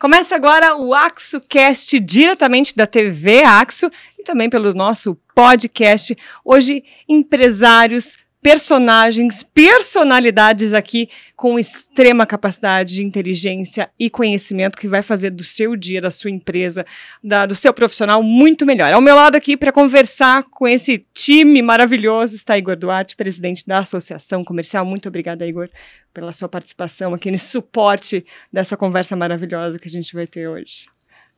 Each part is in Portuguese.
Começa agora o AxoCast diretamente da TV Axo e também pelo nosso podcast. Hoje, empresários, personagens, personalidades aqui com extrema capacidade de inteligência e conhecimento que vai fazer do seu dia, da sua empresa, da, do seu profissional muito melhor. Ao meu lado aqui para conversar com esse time maravilhoso está Igor Duarte, presidente da Associação Comercial. Muito obrigada, Igor, pela sua participação aqui nesse suporte dessa conversa maravilhosa que a gente vai ter hoje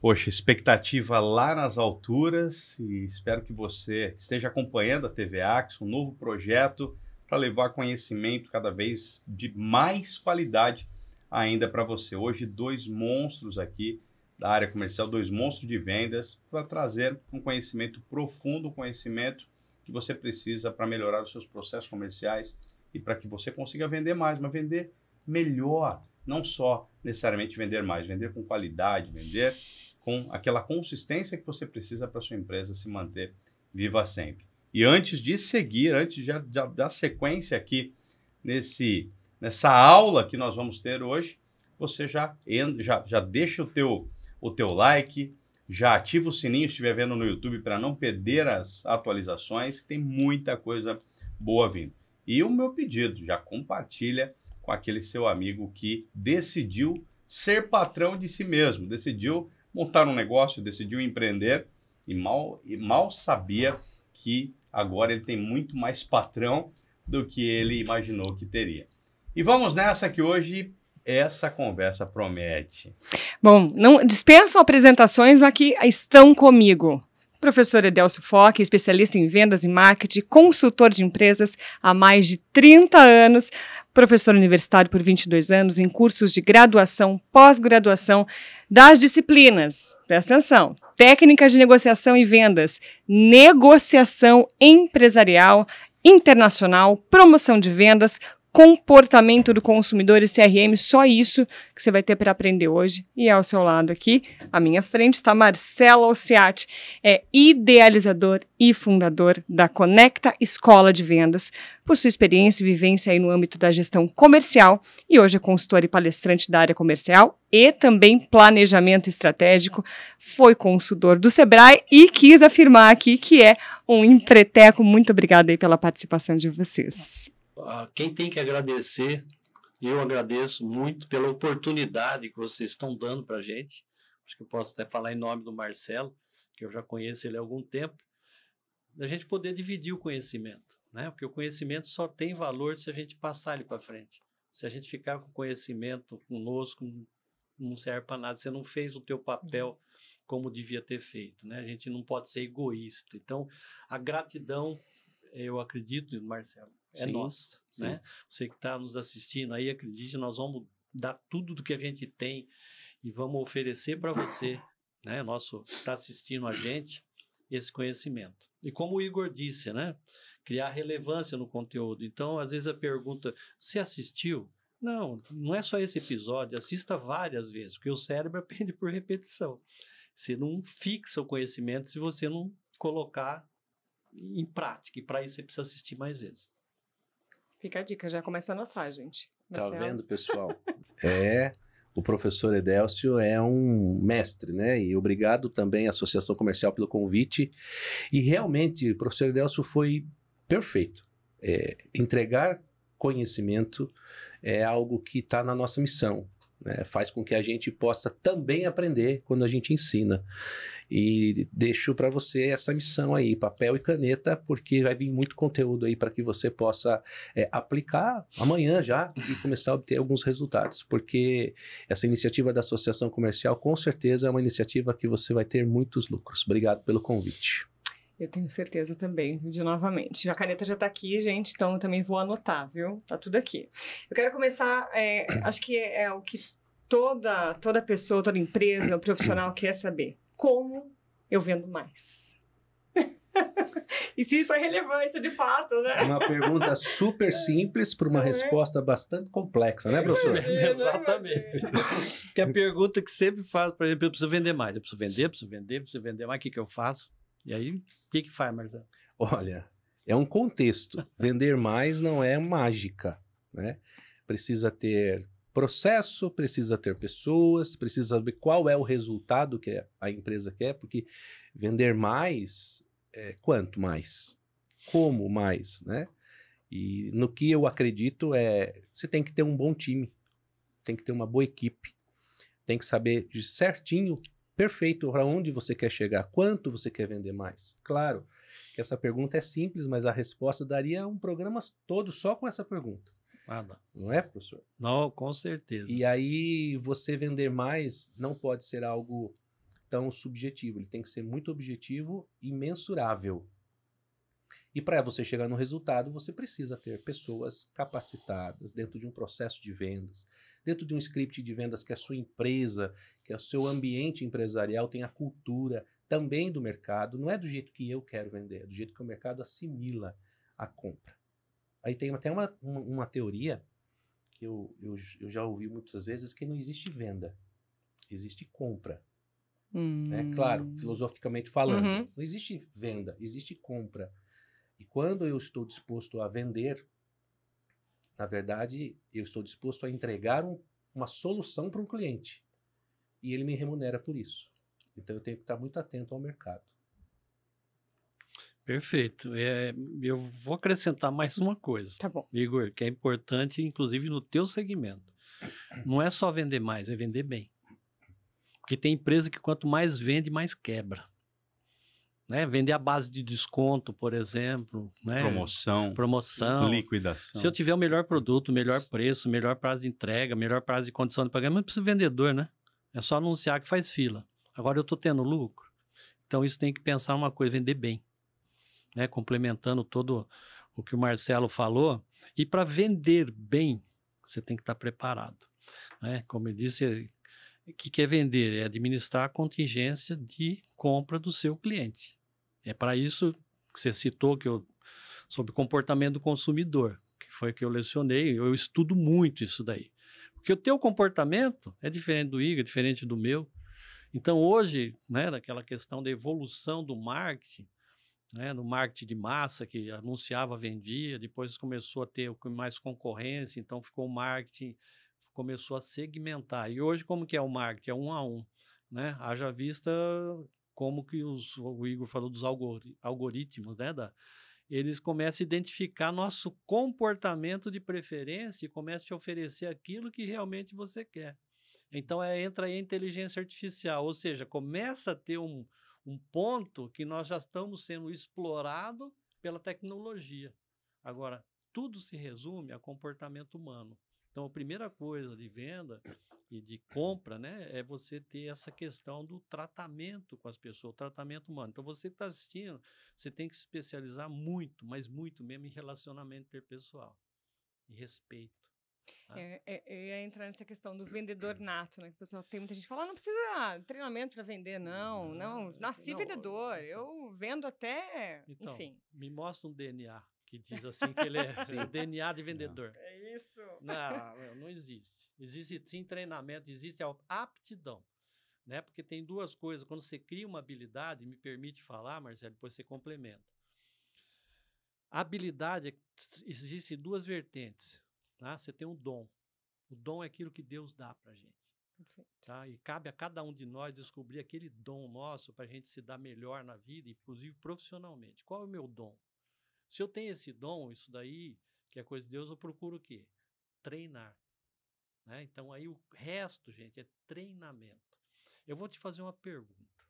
poxa, expectativa lá nas alturas e espero que você esteja acompanhando a TV Axo, um novo projeto para levar conhecimento cada vez de mais qualidade ainda para você. Hoje, dois monstros aqui da área comercial, dois monstros de vendas, para trazer um conhecimento profundo, um conhecimento que você precisa para melhorar os seus processos comerciais e para que você consiga vender mais, mas vender melhor, não só necessariamente vender mais, vender com qualidade, vender com aquela consistência que você precisa para sua empresa se manter viva sempre. E antes de seguir, antes de, dar sequência aqui nesse nessa aula que nós vamos ter hoje, você já já, já deixa o teu o teu like, já ativa o sininho se estiver vendo no YouTube para não perder as atualizações, que tem muita coisa boa vindo. E o meu pedido, já compartilha com aquele seu amigo que decidiu ser patrão de si mesmo, decidiu montaram um negócio, decidiu empreender e mal, e mal sabia que agora ele tem muito mais patrão do que ele imaginou que teria. E vamos nessa que hoje essa conversa promete. Bom, não dispensam apresentações, mas que estão comigo. Professor Edelcio Foque, especialista em vendas e marketing, consultor de empresas há mais de 30 anos, professor universitário por 22 anos, em cursos de graduação, pós-graduação das disciplinas. Presta atenção. Técnicas de negociação e vendas, negociação empresarial, internacional, promoção de vendas, comportamento do consumidor e CRM, só isso que você vai ter para aprender hoje. E ao seu lado aqui, à minha frente, está Marcelo Alciati, é idealizador e fundador da Conecta Escola de Vendas, por sua experiência e vivência aí no âmbito da gestão comercial, e hoje é consultor e palestrante da área comercial e também planejamento estratégico, foi consultor do Sebrae e quis afirmar aqui que é um empreteco. Muito obrigada aí pela participação de vocês. Ah, quem tem que agradecer, eu agradeço muito pela oportunidade que vocês estão dando para a gente. Acho que eu posso até falar em nome do Marcelo, que eu já conheço ele há algum tempo, da gente poder dividir o conhecimento, né? Porque o conhecimento só tem valor se a gente passar ele para frente. Se a gente ficar com conhecimento conosco, não serve para nada. Você não fez o teu papel como devia ter feito, né? A gente não pode ser egoísta. Então, a gratidão, eu acredito, Marcelo, é sim, nossa, sim. né? Você que está nos assistindo aí, acredite, nós vamos dar tudo do que a gente tem e vamos oferecer para você, né? Nosso está assistindo a gente esse conhecimento. E como o Igor disse, né? Criar relevância no conteúdo. Então, às vezes a pergunta: se assistiu? Não, não é só esse episódio, assista várias vezes, porque o cérebro aprende por repetição. Você não fixa o conhecimento se você não colocar em prática, e para isso você precisa assistir mais vezes. Fica a dica, já começa a anotar, gente. Você tá vendo, pessoal? é. O professor Edélcio é um mestre, né? E obrigado também à Associação Comercial pelo convite. E realmente, o professor Edélcio foi perfeito. É, entregar conhecimento é algo que está na nossa missão né? faz com que a gente possa também aprender quando a gente ensina. E deixo para você essa missão aí, papel e caneta, porque vai vir muito conteúdo aí para que você possa é, aplicar amanhã já e começar a obter alguns resultados, porque essa iniciativa da Associação Comercial com certeza é uma iniciativa que você vai ter muitos lucros. Obrigado pelo convite. Eu tenho certeza também, de novamente. A caneta já está aqui, gente, então eu também vou anotar, viu? Tá tudo aqui. Eu quero começar, é, acho que é, é o que toda, toda pessoa, toda empresa, o profissional quer saber. Como eu vendo mais? e se isso é relevante de fato, né? Uma pergunta super é. simples para uma é. resposta bastante complexa, né, professor? Imagina, é, Exatamente. Que que é a pergunta que sempre faz, por exemplo, eu preciso vender mais, eu preciso vender, preciso vender, preciso vender mais, o que, que eu faço? E aí, o que, que faz, Marcelo? Olha, é um contexto. Vender mais não é mágica, né? Precisa ter processo, precisa ter pessoas, precisa saber qual é o resultado que a empresa quer, porque vender mais é quanto mais, como mais, né? E no que eu acredito é você tem que ter um bom time, tem que ter uma boa equipe, tem que saber de certinho perfeito para onde você quer chegar, quanto você quer vender mais. Claro que essa pergunta é simples, mas a resposta daria um programa todo só com essa pergunta. Nada. Ah, não é, professor? Não, com certeza. E aí você vender mais não pode ser algo tão subjetivo, ele tem que ser muito objetivo e mensurável. E para você chegar no resultado, você precisa ter pessoas capacitadas dentro de um processo de vendas, dentro de um script de vendas que a sua empresa, que o seu ambiente empresarial tem a cultura também do mercado. Não é do jeito que eu quero vender, é do jeito que o mercado assimila a compra. Aí tem até uma, uma, uma teoria que eu, eu, eu já ouvi muitas vezes que não existe venda, existe compra. Né? Hum. Né? Claro, filosoficamente falando. Uhum. Não existe venda, existe compra. E quando eu estou disposto a vender, na verdade, eu estou disposto a entregar um, uma solução para um cliente e ele me remunera por isso. Então eu tenho que estar muito atento ao mercado. Perfeito. É, eu vou acrescentar mais uma coisa, tá bom. Igor, que é importante, inclusive no teu segmento. Não é só vender mais, é vender bem. Porque tem empresa que quanto mais vende, mais quebra. Né? Vender à base de desconto, por exemplo. Né? Promoção. Promoção. Liquidação. Se eu tiver o melhor produto, o melhor preço, o melhor prazo de entrega, o melhor prazo de condição de pagamento, eu preciso vendedor, né? É só anunciar que faz fila. Agora eu estou tendo lucro. Então isso tem que pensar uma coisa, vender bem. Né? Complementando todo o que o Marcelo falou. E para vender bem, você tem que estar tá preparado. Né? Como eu disse, o que é vender? É administrar a contingência de compra do seu cliente. É para isso que você citou que eu sobre comportamento do consumidor, que foi que eu lecionei, eu estudo muito isso daí. Porque o teu comportamento é diferente do Igor, é diferente do meu. Então hoje, né, daquela questão da evolução do marketing, né, no marketing de massa que anunciava, vendia, depois começou a ter mais concorrência, então ficou o marketing começou a segmentar. E hoje como que é o marketing? É um a um, né? Haja vista como que os, o Igor falou dos algori, algoritmos, né? Da, eles começam a identificar nosso comportamento de preferência e começam a te oferecer aquilo que realmente você quer. Então, é, entra aí a inteligência artificial, ou seja, começa a ter um, um ponto que nós já estamos sendo explorado pela tecnologia. Agora, tudo se resume a comportamento humano. Então, a primeira coisa de venda e de compra né, é você ter essa questão do tratamento com as pessoas, o tratamento humano. Então, você que está assistindo, você tem que se especializar muito, mas muito mesmo em relacionamento interpessoal e respeito. Tá? É, é, é, é entrar nessa questão do vendedor nato, né? Que pessoal tem muita gente que fala, ah, não precisa ah, treinamento para vender, não, não, não nasci não, vendedor, então, eu vendo até, então, enfim. Me mostra um DNA que diz assim que ele é DNA de vendedor. Não. É isso. Não, não existe. Existe sim treinamento, existe a aptidão. Né? Porque tem duas coisas. Quando você cria uma habilidade, me permite falar, Marcelo, depois você complementa. habilidade é existe duas vertentes. Tá? Você tem um dom. O dom é aquilo que Deus dá para gente. Tá? E cabe a cada um de nós descobrir aquele dom nosso para a gente se dar melhor na vida, inclusive profissionalmente. Qual é o meu dom? Se eu tenho esse dom, isso daí, que é coisa de Deus, eu procuro o quê? Treinar. Né? Então, aí o resto, gente, é treinamento. Eu vou te fazer uma pergunta.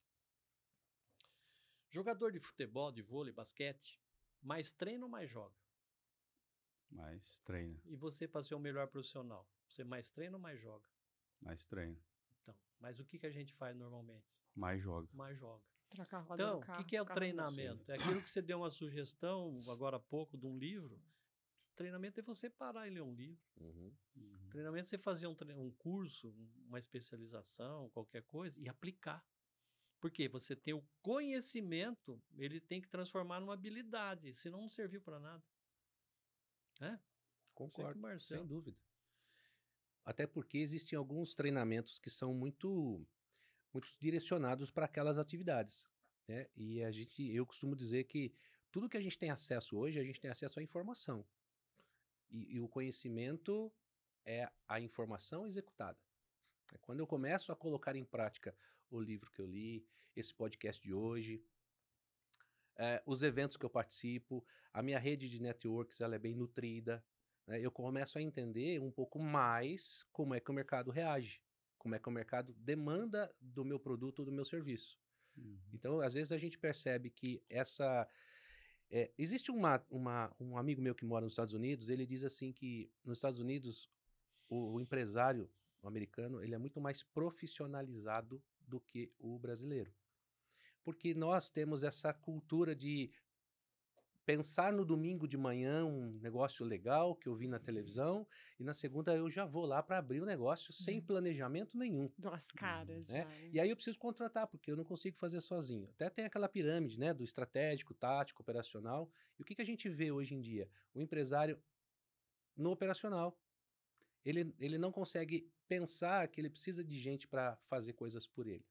Jogador de futebol, de vôlei, basquete, mais treina ou mais joga? Mais treina. E você, para ser o melhor profissional, você mais treina ou mais joga? Mais treina. Então, mas o que, que a gente faz normalmente? Mais joga. Mais joga. Trocar a roda então, o que, é o treinamento? É aquilo que você deu uma sugestão agora há pouco de um livro. Treinamento é você parar e ler um livro. Uhum. Uhum. Treinamento é você fazer um, um curso, uma especialização, qualquer coisa, e aplicar. Porque você tem o conhecimento, ele tem que transformar numa habilidade, senão não serviu para nada. É? Concordo, sem dúvida. Até porque existem alguns treinamentos que são muito muitos direcionados para aquelas atividades. Né? E a gente, eu costumo dizer que tudo que a gente tem acesso hoje, a gente tem acesso à informação. E, e o conhecimento é a informação executada. É quando eu começo a colocar em prática o livro que eu li, esse podcast de hoje, é, os eventos que eu participo, a minha rede de networks ela é bem nutrida. Né? Eu começo a entender um pouco mais como é que o mercado reage como é que o mercado demanda do meu produto ou do meu serviço. Uhum. Então, às vezes a gente percebe que essa. É, existe uma, uma, um amigo meu que mora nos Estados Unidos, ele diz assim que nos Estados Unidos o, o empresário o americano ele é muito mais profissionalizado do que o brasileiro. Porque nós temos essa cultura de pensar no domingo de manhã um negócio legal que eu vi na televisão e na segunda eu já vou lá para abrir o um negócio sem planejamento nenhum. Duas caras. Né? e aí eu preciso contratar, porque eu não consigo fazer sozinho. Até tem aquela pirâmide né, do estratégico, tático, operacional. E o que, que a gente vê hoje em dia? O empresário no operacional. Ele, ele não consegue pensar que ele precisa de gente para fazer coisas por ele.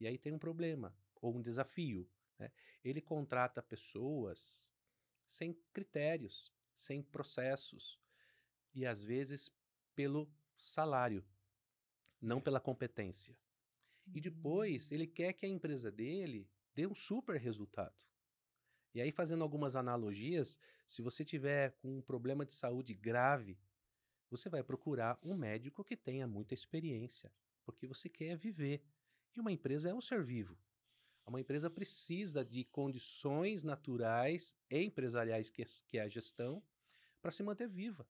E aí tem um problema ou um desafio. Né? Ele contrata pessoas sem critérios, sem processos e às vezes pelo salário, não é. pela competência. E depois hum. ele quer que a empresa dele dê um super resultado. E aí, fazendo algumas analogias, se você tiver com um problema de saúde grave, você vai procurar um médico que tenha muita experiência, porque você quer viver. E uma empresa é um ser vivo, é uma empresa precisa de condições naturais e empresariais, que, que é a gestão, para se manter viva.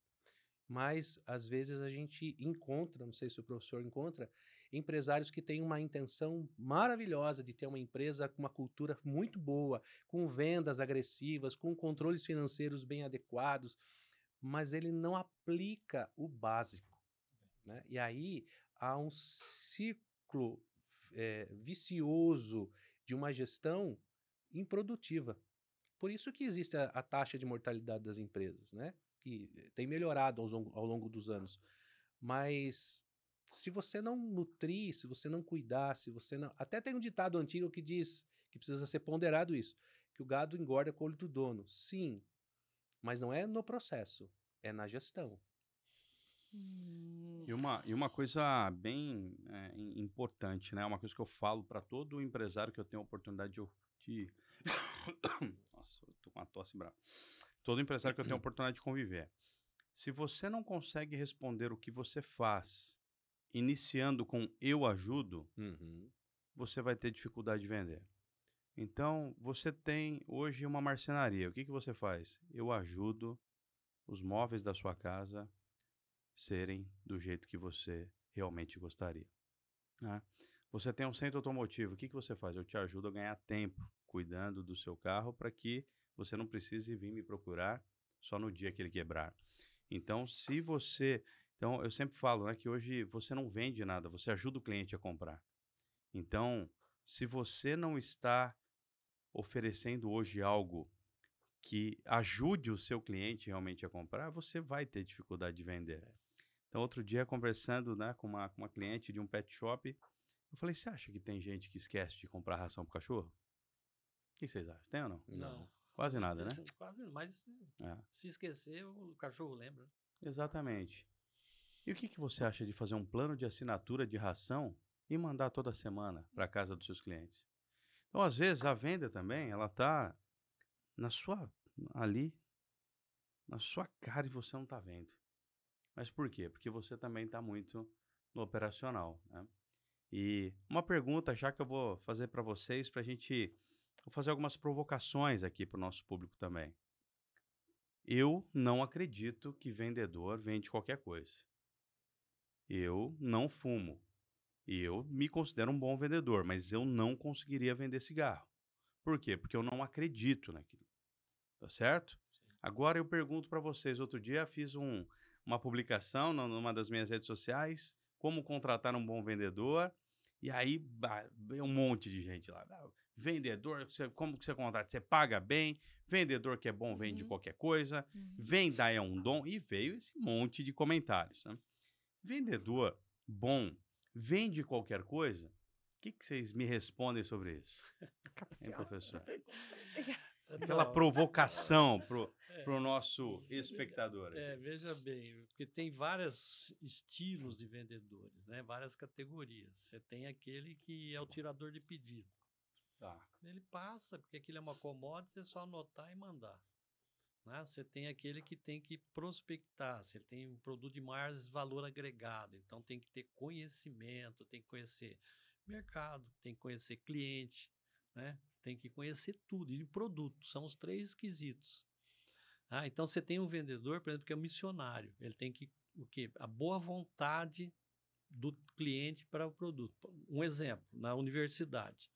Mas, às vezes, a gente encontra, não sei se o professor encontra, empresários que têm uma intenção maravilhosa de ter uma empresa com uma cultura muito boa, com vendas agressivas, com controles financeiros bem adequados, mas ele não aplica o básico. Né? E aí há um ciclo é, vicioso de uma gestão improdutiva. Por isso que existe a, a taxa de mortalidade das empresas, né? Que tem melhorado ao, ao longo dos anos. Mas se você não nutrir, se você não cuidar, se você não. Até tem um ditado antigo que diz que precisa ser ponderado isso: que o gado engorda com o olho do dono. Sim, mas não é no processo, é na gestão. Hum. E, uma, e uma coisa bem é, importante, né? Uma coisa que eu falo para todo empresário que eu tenho a oportunidade de, de... Nossa, eu tô com uma tosse brava. Todo empresário que eu tenho a oportunidade de conviver. Se você não consegue responder o que você faz, iniciando com eu ajudo, uhum. você vai ter dificuldade de vender. Então, você tem hoje uma marcenaria. O que, que você faz? Eu ajudo os móveis da sua casa serem do jeito que você realmente gostaria. Né? Você tem um centro automotivo, o que, que você faz? Eu te ajudo a ganhar tempo cuidando do seu carro para que você não precise vir me procurar só no dia que ele quebrar. Então, se você. Então, eu sempre falo né, que hoje você não vende nada, você ajuda o cliente a comprar. Então, se você não está oferecendo hoje algo que ajude o seu cliente realmente a comprar, você vai ter dificuldade de vender. Então, outro dia, conversando né, com, uma, com uma cliente de um pet shop, eu falei: Você acha que tem gente que esquece de comprar ração para cachorro? O que vocês acham? Tem ou não? Não. Quase nada, né? Quase, mas é. se esquecer, o cachorro lembra. Exatamente. E o que, que você acha de fazer um plano de assinatura de ração e mandar toda semana para casa dos seus clientes? Então, às vezes, a venda também, ela tá na sua, ali, na sua cara e você não está vendo. Mas por quê? Porque você também está muito no operacional. Né? E uma pergunta já que eu vou fazer para vocês, para a gente vou fazer algumas provocações aqui para o nosso público também. Eu não acredito que vendedor vende qualquer coisa. Eu não fumo. Eu me considero um bom vendedor, mas eu não conseguiria vender cigarro. Por quê? Porque eu não acredito naquilo. Tá certo? Sim. Agora eu pergunto para vocês, outro dia fiz um uma publicação numa das minhas redes sociais, como contratar um bom vendedor. E aí, um monte de gente lá. Ah, vendedor, você, como que você contrata? Você paga bem, vendedor que é bom vende uhum. qualquer coisa, uhum. venda é um dom. E veio esse monte de comentários. Né? Vendedor bom vende qualquer coisa? O que, que vocês me respondem sobre isso? Capcial. Hein, professor? aquela provocação pro o é. pro nosso espectador. É, veja bem, porque tem vários estilos de vendedores, né? Várias categorias. Você tem aquele que é o tirador de pedido. Tá. Ele passa, porque aquilo é uma commodity, é só anotar e mandar. Né? Você tem aquele que tem que prospectar, se ele tem um produto de maior valor agregado, então tem que ter conhecimento, tem que conhecer mercado, tem que conhecer cliente, né? Tem que conhecer tudo. E o produto, são os três esquisitos. Ah, então você tem um vendedor, por exemplo, que é um missionário. Ele tem que o quê? A boa vontade do cliente para o produto. Um exemplo, na universidade.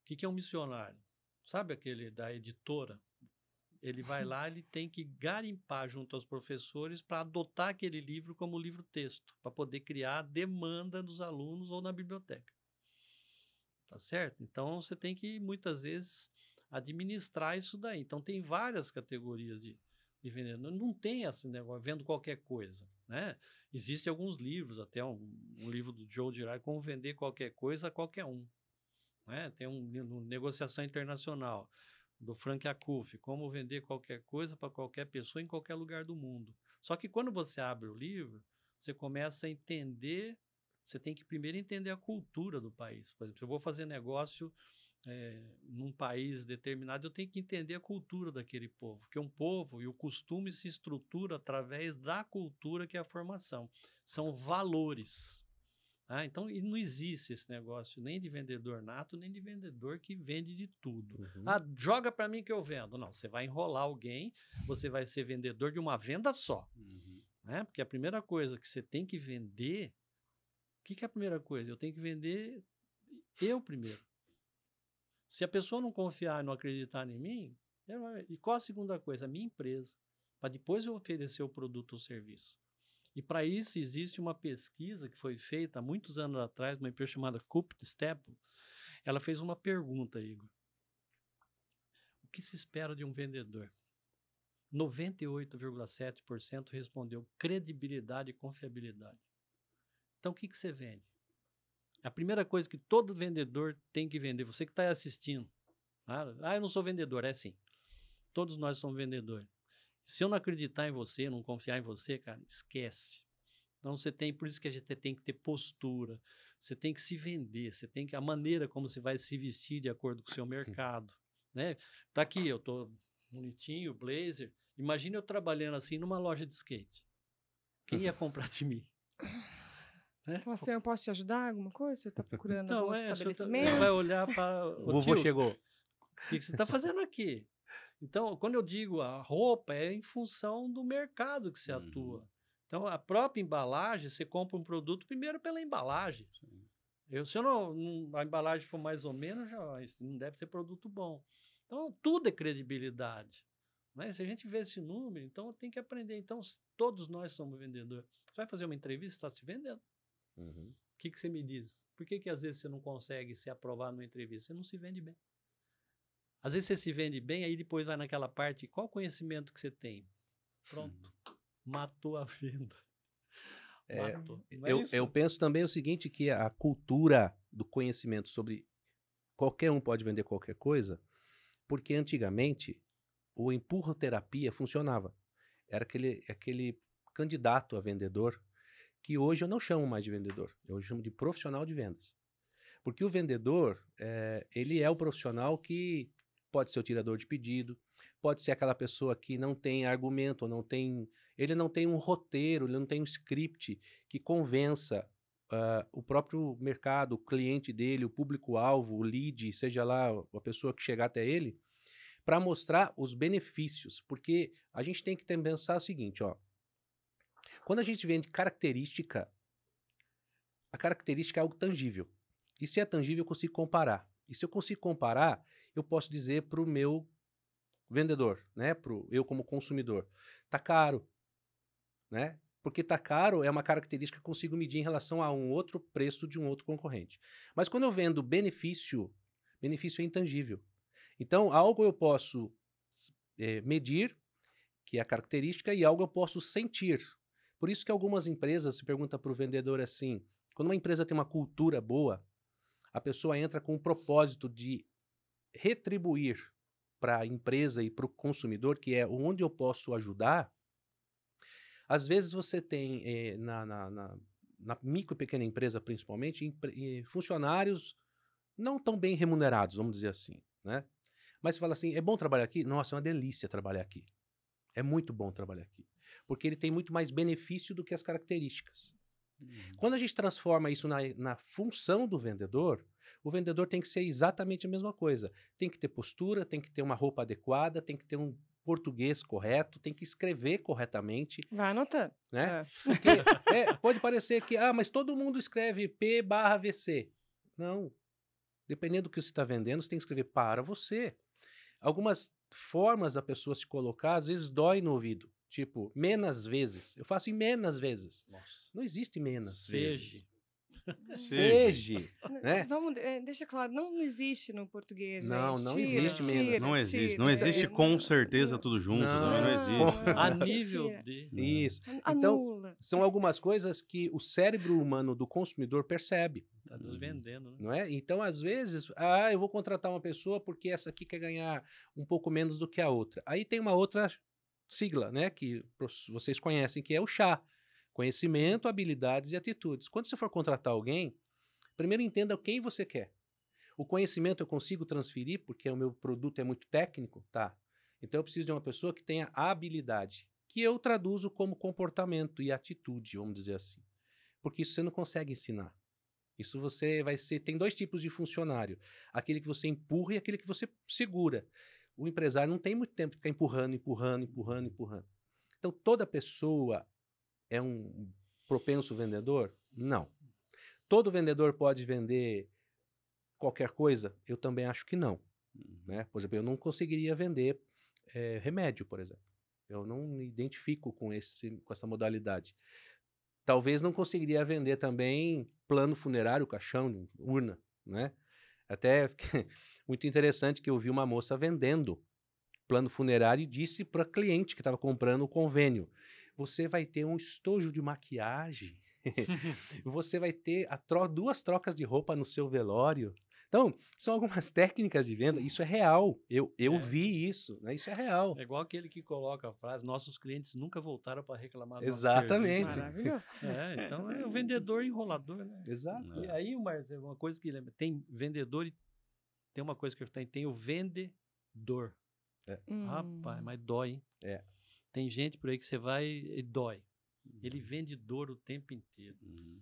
O que, que é um missionário? Sabe aquele da editora? Ele vai lá, ele tem que garimpar junto aos professores para adotar aquele livro como livro-texto, para poder criar demanda nos alunos ou na biblioteca tá certo? Então você tem que muitas vezes administrar isso daí. Então tem várias categorias de, de veneno. Não tem esse negócio, vendo qualquer coisa. Né? Existem alguns livros, até um, um livro do Joe Dirai, como vender qualquer coisa a qualquer um. Né? Tem um, um Negociação Internacional, do Frank Acuff, como vender qualquer coisa para qualquer pessoa em qualquer lugar do mundo. Só que quando você abre o livro, você começa a entender você tem que primeiro entender a cultura do país. Por exemplo, se eu vou fazer negócio é, num país determinado, eu tenho que entender a cultura daquele povo, porque um povo e o costume se estrutura através da cultura que é a formação. São valores. Ah, então, e não existe esse negócio nem de vendedor nato, nem de vendedor que vende de tudo. Uhum. Ah, joga para mim que eu vendo. Não, você vai enrolar alguém, você vai ser vendedor de uma venda só. Uhum. Né? Porque a primeira coisa que você tem que vender que, que é a primeira coisa? Eu tenho que vender eu primeiro. Se a pessoa não confiar e não acreditar em mim, é, e qual a segunda coisa? A minha empresa. Para depois eu oferecer o produto ou serviço. E para isso existe uma pesquisa que foi feita há muitos anos atrás, uma empresa chamada Cup Step. Ela fez uma pergunta, Igor. O que se espera de um vendedor? 98,7% respondeu credibilidade e confiabilidade. Então, o que, que você vende? A primeira coisa que todo vendedor tem que vender, você que está assistindo. Ah, eu não sou vendedor. É sim. Todos nós somos vendedores. Se eu não acreditar em você, não confiar em você, cara, esquece. Então você tem, por isso que a gente tem que ter postura, você tem que se vender, você tem que a maneira como você vai se vestir de acordo com o seu mercado, né? Tá aqui, eu tô bonitinho, blazer. Imagina eu trabalhando assim numa loja de skate. Quem ia comprar de mim? Né? Fala assim, eu posso te ajudar alguma coisa? Você está procurando então, algum é, estabelecimento? Tá, vai olhar para... O vovô chegou. O que, você está fazendo aqui? Então, quando eu digo a roupa, é em função do mercado que você uhum. atua. Então, a própria embalagem, você compra um produto primeiro pela embalagem. Eu, se eu não, a embalagem for mais ou menos, já, não deve ser produto bom. Então, tudo é credibilidade. Né? Se a gente vê esse número, então tem que aprender. Então, todos nós somos vendedores. Você vai fazer uma entrevista, está se vendendo. Uhum. O que, que você me diz? Por que, que às vezes você não consegue se aprovar numa entrevista? Você não se vende bem. Às vezes você se vende bem, aí depois vai naquela parte, qual conhecimento que você tem? Pronto, hum. matou a venda. É, matou. É eu, eu, penso também o seguinte, que a cultura do conhecimento sobre qualquer um pode vender qualquer coisa, porque antigamente o empurra terapia funcionava. Era aquele, aquele candidato a vendedor que hoje eu não chamo mais de vendedor, eu chamo de profissional de vendas. Porque o vendedor, é, ele é o profissional que pode ser o tirador de pedido, pode ser aquela pessoa que não tem argumento, não tem, ele não tem um roteiro, ele não tem um script que convença uh, o próprio mercado, o cliente dele, o público-alvo, o lead, seja lá a pessoa que chegar até ele, para mostrar os benefícios, porque a gente tem que pensar o seguinte, ó, quando a gente vende característica, a característica é algo tangível. E se é tangível, eu consigo comparar. E se eu consigo comparar, eu posso dizer para o meu vendedor, né? Pro eu como consumidor, tá caro, né? Porque tá caro é uma característica que eu consigo medir em relação a um outro preço de um outro concorrente. Mas quando eu vendo benefício, benefício é intangível. Então, algo eu posso é, medir, que é a característica, e algo eu posso sentir, por isso que algumas empresas se pergunta para o vendedor assim: quando uma empresa tem uma cultura boa, a pessoa entra com o propósito de retribuir para a empresa e para o consumidor, que é onde eu posso ajudar. Às vezes você tem eh, na, na, na, na, micro e pequena empresa, principalmente, eh, funcionários não tão bem remunerados, vamos dizer assim, né? Mas você fala assim, é bom trabalhar aqui? Nossa, é uma delícia trabalhar aqui. É muito bom trabalhar aqui porque ele tem muito mais benefício do que as características. Uhum. Quando a gente transforma isso na, na função do vendedor, o vendedor tem que ser exatamente a mesma coisa. Tem que ter postura, tem que ter uma roupa adequada, tem que ter um português correto, tem que escrever corretamente. Vai anotando. Né? É. Porque é, pode parecer que, ah, mas todo mundo escreve P barra VC. Não. Dependendo do que você está vendendo, você tem que escrever para você. Algumas formas da pessoa se colocar, às vezes, dói no ouvido. Tipo, menos vezes. Eu faço em menos vezes. Nossa. Não existe menos Seja. vezes. Seja. né? Vamos, eh, deixa claro, não existe no português. Né? Não, gente. não tira, existe tira, menos. Não existe. Tira, não existe com certeza tudo junto. Não, não, não existe. A nível de. Isso. Então, Anula. são algumas coisas que o cérebro humano do consumidor percebe. Tá desvendendo, né? Não é? Então, às vezes, ah, eu vou contratar uma pessoa porque essa aqui quer ganhar um pouco menos do que a outra. Aí tem uma outra sigla, né? Que vocês conhecem, que é o chá. Conhecimento, habilidades e atitudes. Quando você for contratar alguém, primeiro entenda quem você quer. O conhecimento eu consigo transferir porque o meu produto é muito técnico, tá? Então eu preciso de uma pessoa que tenha habilidade, que eu traduzo como comportamento e atitude, vamos dizer assim. Porque isso você não consegue ensinar. Isso você vai ser. Tem dois tipos de funcionário: aquele que você empurra e aquele que você segura o empresário não tem muito tempo de ficar empurrando, empurrando, empurrando, empurrando. Então, toda pessoa é um propenso vendedor? Não. Todo vendedor pode vender qualquer coisa? Eu também acho que não. Uhum. Né? Por exemplo, eu não conseguiria vender é, remédio, por exemplo. Eu não me identifico com, esse, com essa modalidade. Talvez não conseguiria vender também plano funerário, caixão, urna, né? Até muito interessante que eu vi uma moça vendendo plano funerário e disse para cliente que estava comprando o convênio: você vai ter um estojo de maquiagem, você vai ter tro duas trocas de roupa no seu velório. Então, são algumas técnicas de venda, isso é real. Eu, eu é. vi isso, né? Isso é real. É igual aquele que coloca a frase: nossos clientes nunca voltaram para reclamar do Exatamente. é, então é o vendedor enrolador, né? Exato. E aí, Marcelo, uma coisa que lembra: tem vendedor e tem uma coisa que eu tenho, tem o vendedor. É. Hum. Rapaz, mas dói, hein? É. Tem gente por aí que você vai e dói. Ele uhum. vende dor o tempo inteiro. Uhum.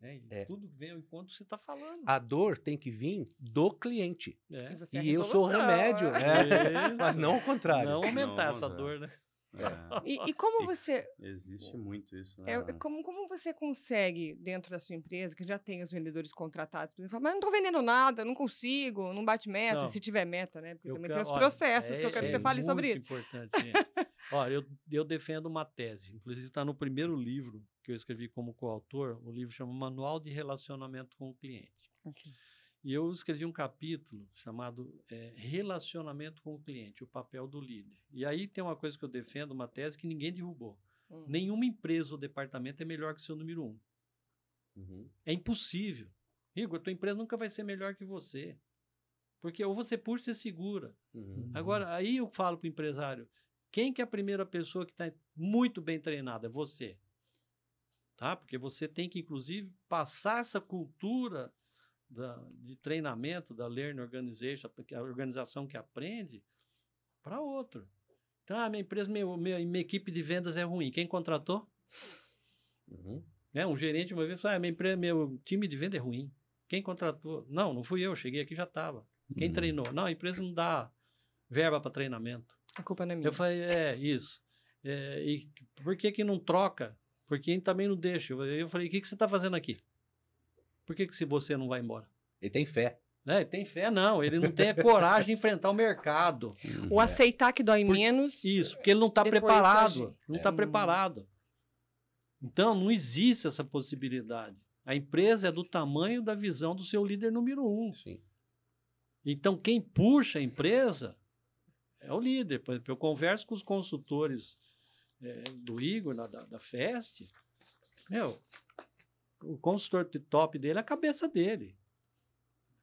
Né, é. Tudo vem ao encontro você está falando. A dor tem que vir do cliente. É. E, é e eu sou o remédio, é. mas não o contrário. Não aumentar não, essa não. dor, né? É. E, e, como você. Existe muito isso, né? É, é, como, como você consegue, dentro da sua empresa, que já tem os vendedores contratados, por exemplo, mas não estou vendendo nada, não consigo, não bate meta, não. se tiver meta, né? Porque eu também quero, tem os processos olha, que eu quero é, que você fale sobre isso. Importante, Olha, eu, eu defendo uma tese, inclusive está no primeiro livro que eu escrevi como coautor, o livro chama Manual de Relacionamento com o Cliente. Okay. E eu escrevi um capítulo chamado é, Relacionamento com o Cliente, o papel do líder. E aí tem uma coisa que eu defendo, uma tese que ninguém derrubou. Hum. Nenhuma empresa ou departamento é melhor que seu número um. Uhum. É impossível. Igor, tua empresa nunca vai ser melhor que você. Porque ou você puxa, você segura. Uhum. Agora, aí eu falo para o empresário, quem que é a primeira pessoa que está muito bem treinada? É você. Tá? Porque você tem que, inclusive, passar essa cultura da, de treinamento da Learning Organization, a organização que aprende, para outro. Então, a minha empresa, minha, minha, minha, equipe de vendas é ruim. Quem contratou? Uhum. É, um gerente uma vez falou: ah, minha empresa, meu time de venda é ruim. Quem contratou? Não, não fui eu, cheguei aqui já estava. Quem uhum. treinou? Não, a empresa não dá verba para treinamento. A culpa não é minha. Eu falei, é, isso. É, e por que que não troca? Porque ele também não deixa. Eu falei, o que, que você está fazendo aqui? Por que, que se você não vai embora? Ele tem fé. É, ele Tem fé, não. Ele não tem a coragem de enfrentar o mercado. Ou é. aceitar que dói por, menos. Isso, porque ele não está preparado. Não está é. preparado. Então, não existe essa possibilidade. A empresa é do tamanho da visão do seu líder número um. Sim. Então, quem puxa a empresa é o líder. Por exemplo, eu converso com os consultores é, do Igor, na, da, da Fest, meu, o consultor top dele é a cabeça dele,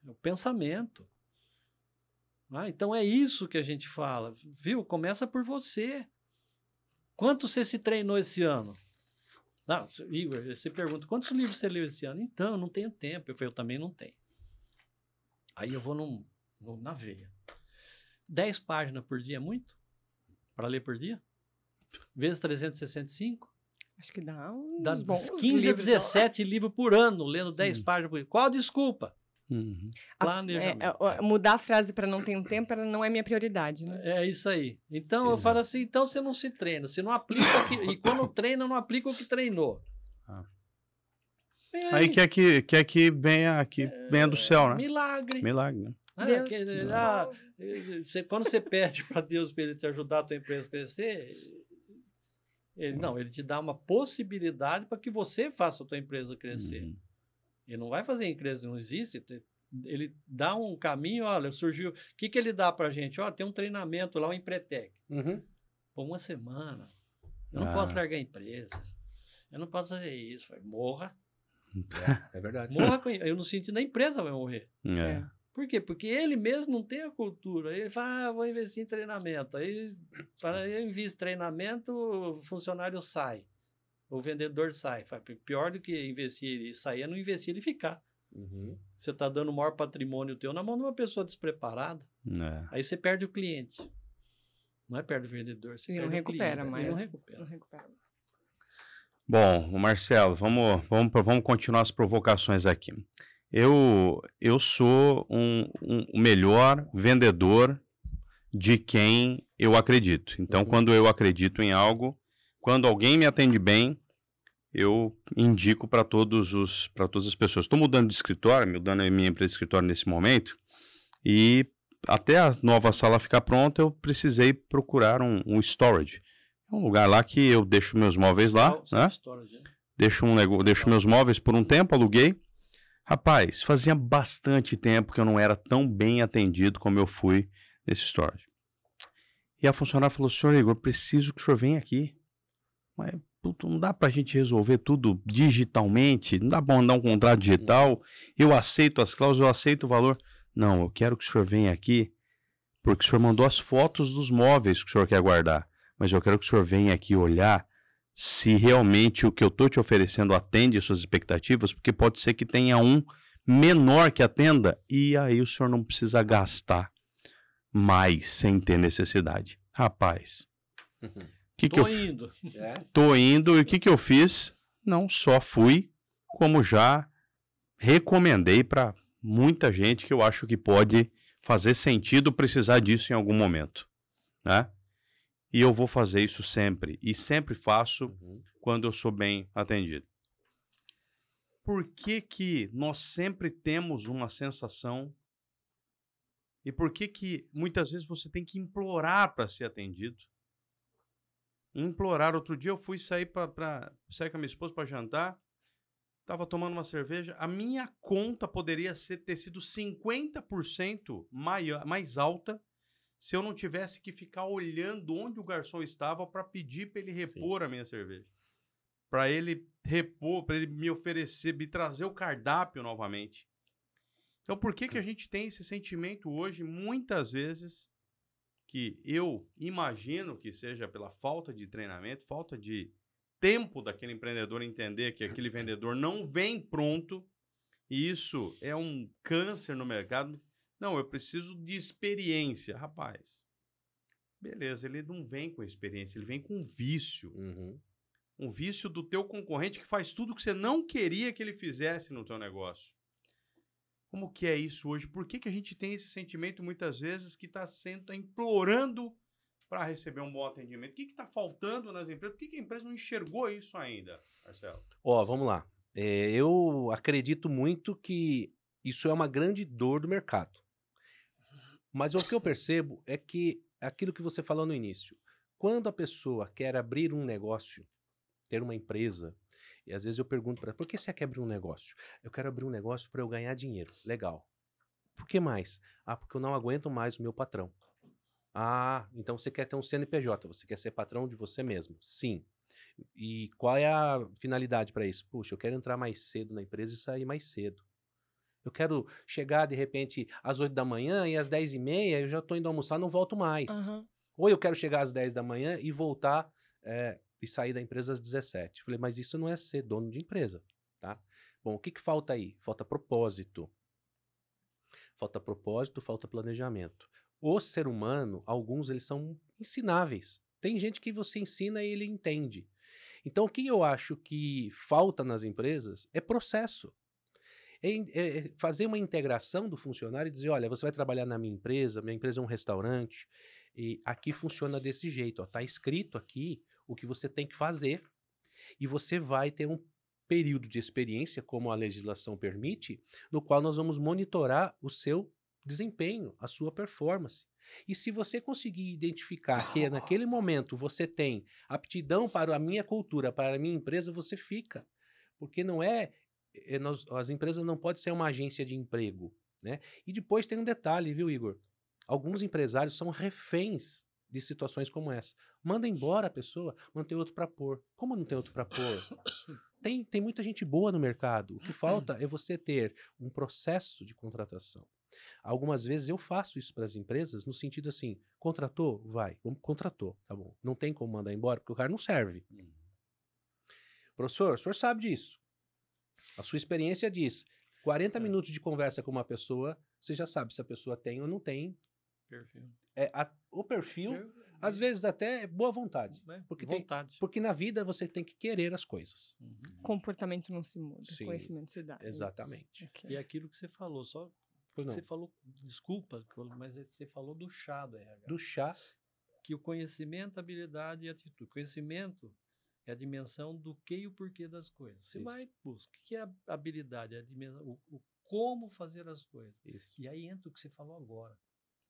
é o pensamento. Ah, então é isso que a gente fala, viu? Começa por você. Quanto você se treinou esse ano? Não, ah, Igor, você pergunta, quantos livros você leu esse ano? Então, eu não tenho tempo. Eu falei, eu também não tenho. Aí eu vou num, num, na veia. 10 páginas por dia é muito? Para ler por dia? Vezes 365? Acho que dá uns dá bons 15 a 17 não. livros por ano, lendo 10 Sim. páginas por dia. Qual a desculpa? Uhum. Planejamento. Ah, é, é, mudar a frase para não ter um tempo não é minha prioridade, né? É isso aí. Então Exato. eu falo assim: então você não se treina, você não aplica que, e quando treina, não aplica o que treinou. Ah. Aí, aí quer que, quer que venha, que venha do é, céu, né? Milagre. Milagre. Né? Ah, Deus ah, você, quando você pede para Deus para ele te ajudar a tua empresa a crescer, ele, não, ele te dá uma possibilidade para que você faça a tua empresa crescer. Uhum. Ele não vai fazer a empresa, não existe. Ele dá um caminho, olha, surgiu. O que, que ele dá para a gente? Ó, tem um treinamento lá, o um Empretec. Uhum. Por uma semana. Eu não ah. posso largar a empresa. Eu não posso fazer isso. morra. É, é verdade. Morra, eu não sinto nem empresa vai morrer. É. é. Por quê? Porque ele mesmo não tem a cultura. Ele fala, ah, vou investir em treinamento. Aí fala, eu invisto treinamento, o funcionário sai. O vendedor sai. Fala, pior do que investir e sair é não investir e ficar. Uhum. Você está dando o maior patrimônio teu na mão de uma pessoa despreparada. É. Aí você perde o cliente. Não é perde o vendedor. Você não recupera cliente, mais. Não recupera. Não recupera mais. Bom, Marcelo, vamos, vamos, vamos continuar as provocações aqui. Eu, eu sou um, um, o melhor vendedor de quem eu acredito. Então, uhum. quando eu acredito em algo, quando alguém me atende bem, eu indico para todos os para todas as pessoas. Estou mudando de escritório, mudando a minha empresa de escritório nesse momento, e até a nova sala ficar pronta, eu precisei procurar um, um storage. É um lugar lá que eu deixo meus móveis lá, né? Storage, é? Deixo um nego... deixo meus móveis por um tempo, aluguei Rapaz, fazia bastante tempo que eu não era tão bem atendido como eu fui nesse store. E a funcionária falou: Senhor Igor, preciso que o senhor venha aqui. Mas, puto, não dá pra gente resolver tudo digitalmente? Não dá pra mandar um contrato digital? Eu aceito as cláusulas, eu aceito o valor. Não, eu quero que o senhor venha aqui, porque o senhor mandou as fotos dos móveis que o senhor quer guardar. Mas eu quero que o senhor venha aqui olhar se realmente o que eu estou te oferecendo atende suas expectativas, porque pode ser que tenha um menor que atenda e aí o senhor não precisa gastar mais sem ter necessidade. Rapaz, o uhum. que, Tô que eu indo. É. Tô indo e o que, que eu fiz? Não só fui, como já recomendei para muita gente que eu acho que pode fazer sentido precisar disso em algum momento, né? E eu vou fazer isso sempre. E sempre faço uhum. quando eu sou bem atendido. Por que, que nós sempre temos uma sensação? E por que, que muitas vezes você tem que implorar para ser atendido? Implorar. Outro dia eu fui sair para sair com a minha esposa para jantar. Estava tomando uma cerveja. A minha conta poderia ser, ter sido 50% maior, mais alta se eu não tivesse que ficar olhando onde o garçom estava para pedir para ele repor Sim. a minha cerveja. Para ele repor, para ele me oferecer, me trazer o cardápio novamente. Então, por que, que a hum. gente tem esse sentimento hoje, muitas vezes, que eu imagino que seja pela falta de treinamento, falta de tempo daquele empreendedor entender que aquele vendedor não vem pronto, e isso é um câncer no mercado. Não, eu preciso de experiência. Rapaz, beleza, ele não vem com experiência, ele vem com vício. Uhum. Um vício do teu concorrente que faz tudo que você não queria que ele fizesse no teu negócio. Como que é isso hoje? Por que, que a gente tem esse sentimento muitas vezes que está sendo tá implorando para receber um bom atendimento? O que está faltando nas empresas? Por que, que, a empresa não enxergou isso ainda, Marcelo? Ó, oh, vamos lá. É, eu acredito muito que isso é uma grande dor do mercado. Mas o que eu percebo é que aquilo que você falou no início, quando a pessoa quer abrir um negócio, ter uma empresa, e às vezes eu pergunto para por que você quer abrir um negócio? Eu quero abrir um negócio para eu ganhar dinheiro. Legal. Por que mais? Ah, porque eu não aguento mais o meu patrão. Ah, então você quer ter um CNPJ, você quer ser patrão de você mesmo. Sim. E qual é a finalidade para isso? Puxa, eu quero entrar mais cedo na empresa e sair mais cedo. Eu quero chegar, de repente, às 8 da manhã e às 10 e meia eu já estou indo almoçar, não volto mais. Uhum. Ou eu quero chegar às 10 da manhã e voltar é, e sair da empresa às 17. Falei, mas isso não é ser dono de empresa, tá? Bom, o que, que falta aí? Falta propósito. Falta propósito, falta planejamento. O ser humano, alguns eles são ensináveis. Tem gente que você ensina e ele entende. Então, o que eu acho que falta nas empresas é processo. É, é fazer uma integração do funcionário e dizer: olha, você vai trabalhar na minha empresa, minha empresa é um restaurante, e aqui funciona desse jeito. Está escrito aqui o que você tem que fazer, e você vai ter um período de experiência, como a legislação permite, no qual nós vamos monitorar o seu desempenho, a sua performance. E se você conseguir identificar que naquele momento você tem aptidão para a minha cultura, para a minha empresa, você fica. Porque não é eh, nós, as empresas não podem ser uma agência de emprego. Né? E depois tem um detalhe, viu, Igor? Alguns empresários são reféns de situações como essa. Manda embora a pessoa, não tem outro para pôr. Como não tem outro para pôr? Tem, tem muita gente boa no mercado. O que falta é você ter um processo de contratação. Algumas vezes eu faço isso para as empresas no sentido assim: contratou? Vai. Contratou, tá bom. Não tem como mandar embora porque o cara não serve. Uhum. Professor, o senhor sabe disso. A sua experiência diz: 40 é. minutos de conversa com uma pessoa, você já sabe se a pessoa tem ou não tem. Perfil. É, a, o perfil, Eu, às vezes até é boa vontade. Né? Porque vontade. Tem, porque na vida você tem que querer as coisas. Uhum. Comportamento não se muda, Sim, conhecimento se dá. Exatamente. Okay. E é aquilo que você falou, só. você falou, desculpa, mas é, você falou do chá do RH. Do chá. Que o conhecimento, habilidade e atitude. Conhecimento é a dimensão do que e o porquê das coisas. Você Isso. vai O que é a habilidade? É a dimensão, o, o como fazer as coisas. Isso. E aí entra o que você falou agora: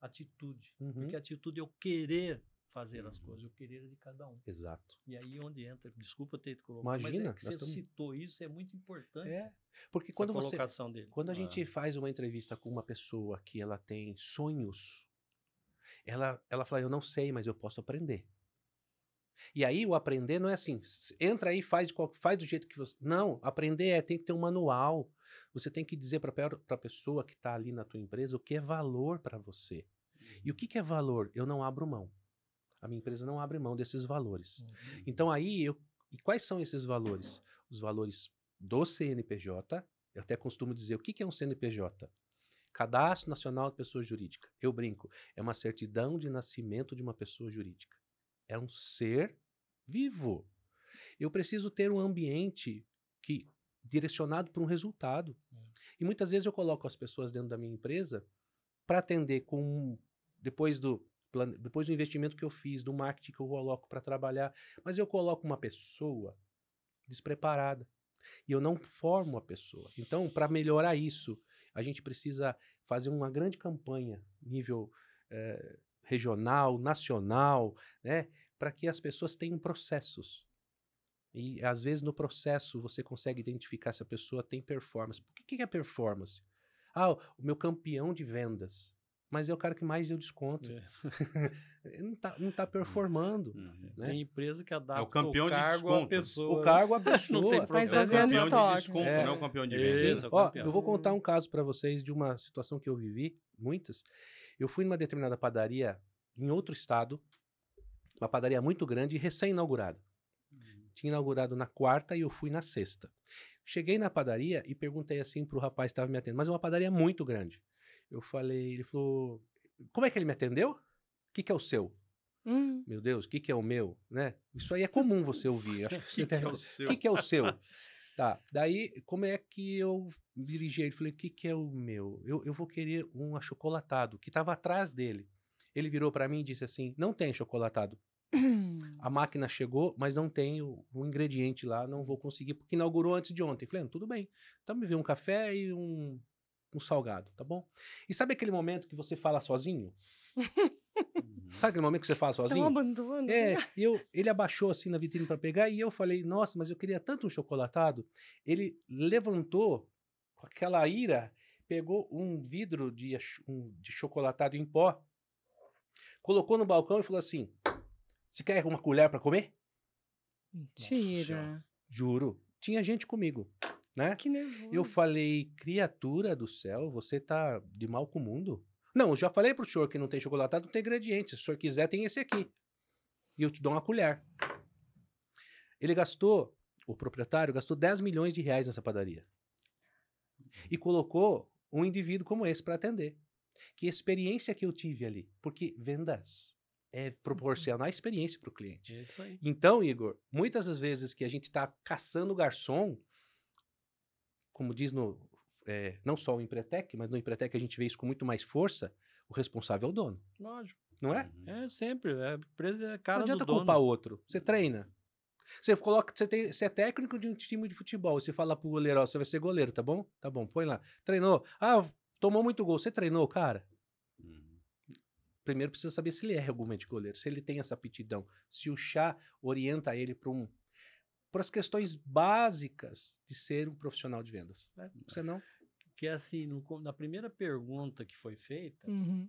atitude. Uhum. Porque atitude é o querer fazer uhum. as coisas, é o querer de cada um. Exato. E aí onde entra, desculpa ter colocado, Imagina, mas é você estamos... citou isso, é muito importante. É, porque quando você dele. quando a ah. gente faz uma entrevista com uma pessoa que ela tem sonhos, ela ela fala eu não sei, mas eu posso aprender. E aí o aprender não é assim, entra aí, faz, faz do jeito que você. Não, aprender é, tem que ter um manual. Você tem que dizer para a pessoa que está ali na tua empresa o que é valor para você. E o uhum. que, que é valor? Eu não abro mão. A minha empresa não abre mão desses valores. Uhum. Então aí eu. E quais são esses valores? Os valores do CNPJ. Eu até costumo dizer o que, que é um CNPJ. Cadastro Nacional de Pessoa Jurídica. Eu brinco, é uma certidão de nascimento de uma pessoa jurídica é um ser vivo. Eu preciso ter um ambiente que direcionado para um resultado. É. E muitas vezes eu coloco as pessoas dentro da minha empresa para atender com depois do depois do investimento que eu fiz, do marketing que eu coloco para trabalhar, mas eu coloco uma pessoa despreparada e eu não formo a pessoa. Então, para melhorar isso, a gente precisa fazer uma grande campanha nível eh, regional, nacional, né? para que as pessoas tenham processos. E às vezes no processo você consegue identificar se a pessoa tem performance. O que, que é performance? Ah, o meu campeão de vendas mas é o cara que mais eu desconto. É. não, tá, não tá uhum. performando. Uhum. Né? Tem empresa que adapta é o, campeão o cargo de à né? pessoa. O cargo à pessoa. não tem mas é o é campeão de desconto, é. não é o campeão de vendas. É Ó, eu vou contar um caso para vocês de uma situação que eu vivi, muitas, eu fui numa determinada padaria em outro estado, uma padaria muito grande e recém-inaugurada. Uhum. Tinha inaugurado na quarta e eu fui na sexta. Cheguei na padaria e perguntei assim para o rapaz que estava me atendendo, mas é uma padaria muito grande. Eu falei, ele falou, como é que ele me atendeu? O que, que é o seu? Hum. Meu Deus, o que, que é o meu? Né? Isso aí é comum você ouvir. Acho que, que, que, é, o seu? que, que é o seu? Tá, daí como é que eu dirigi ele? Falei, o que que é o meu? Eu, eu vou querer um achocolatado, que estava atrás dele. Ele virou para mim e disse assim, não tem chocolatado. a máquina chegou, mas não tem o, o, ingrediente lá, não vou conseguir, porque inaugurou antes de ontem. Falei, ah, tudo bem, então me vê um café e um, um salgado, tá bom? E sabe aquele momento que você fala sozinho? Uhum. Sabe aquele momento que você faz então, sozinho? Eu abandono. É, eu, ele abaixou assim na vitrine para pegar e eu falei, nossa, mas eu queria tanto um chocolatado. Ele levantou com aquela ira, pegou um vidro de, um, de chocolatado em pó, colocou no balcão e falou assim: Você quer uma colher para comer? Mentira. Juro. Tinha gente comigo. Né? Que nervoso. Eu falei, criatura do céu, você tá de mal com o mundo? Não, eu já falei pro senhor que não tem chocolatado, não tem ingrediente. Se o senhor quiser, tem esse aqui. E eu te dou uma colher. Ele gastou, o proprietário gastou 10 milhões de reais nessa padaria. E colocou um indivíduo como esse para atender. Que experiência que eu tive ali. Porque vendas é proporcionar experiência para o cliente. Isso aí. Então, Igor, muitas das vezes que a gente está caçando o garçom, como diz no é, não só o Empretec, mas no Empretec a gente vê isso com muito mais força, o responsável é o dono. Lógico. Não é? Uhum. É sempre. É, empresa é cara não adianta do dono. culpar outro. Você uhum. treina. Você coloca, você, tem, você é técnico de um time de futebol. Você fala pro goleiro, ó, você vai ser goleiro, tá bom? Tá bom, põe lá. Treinou. Ah, tomou muito gol. Você treinou, cara? Uhum. Primeiro precisa saber se ele é realmente goleiro, se ele tem essa aptidão, se o chá orienta ele para um para as questões básicas de ser um profissional de vendas. Né? não? que é assim, no, na primeira pergunta que foi feita, uhum.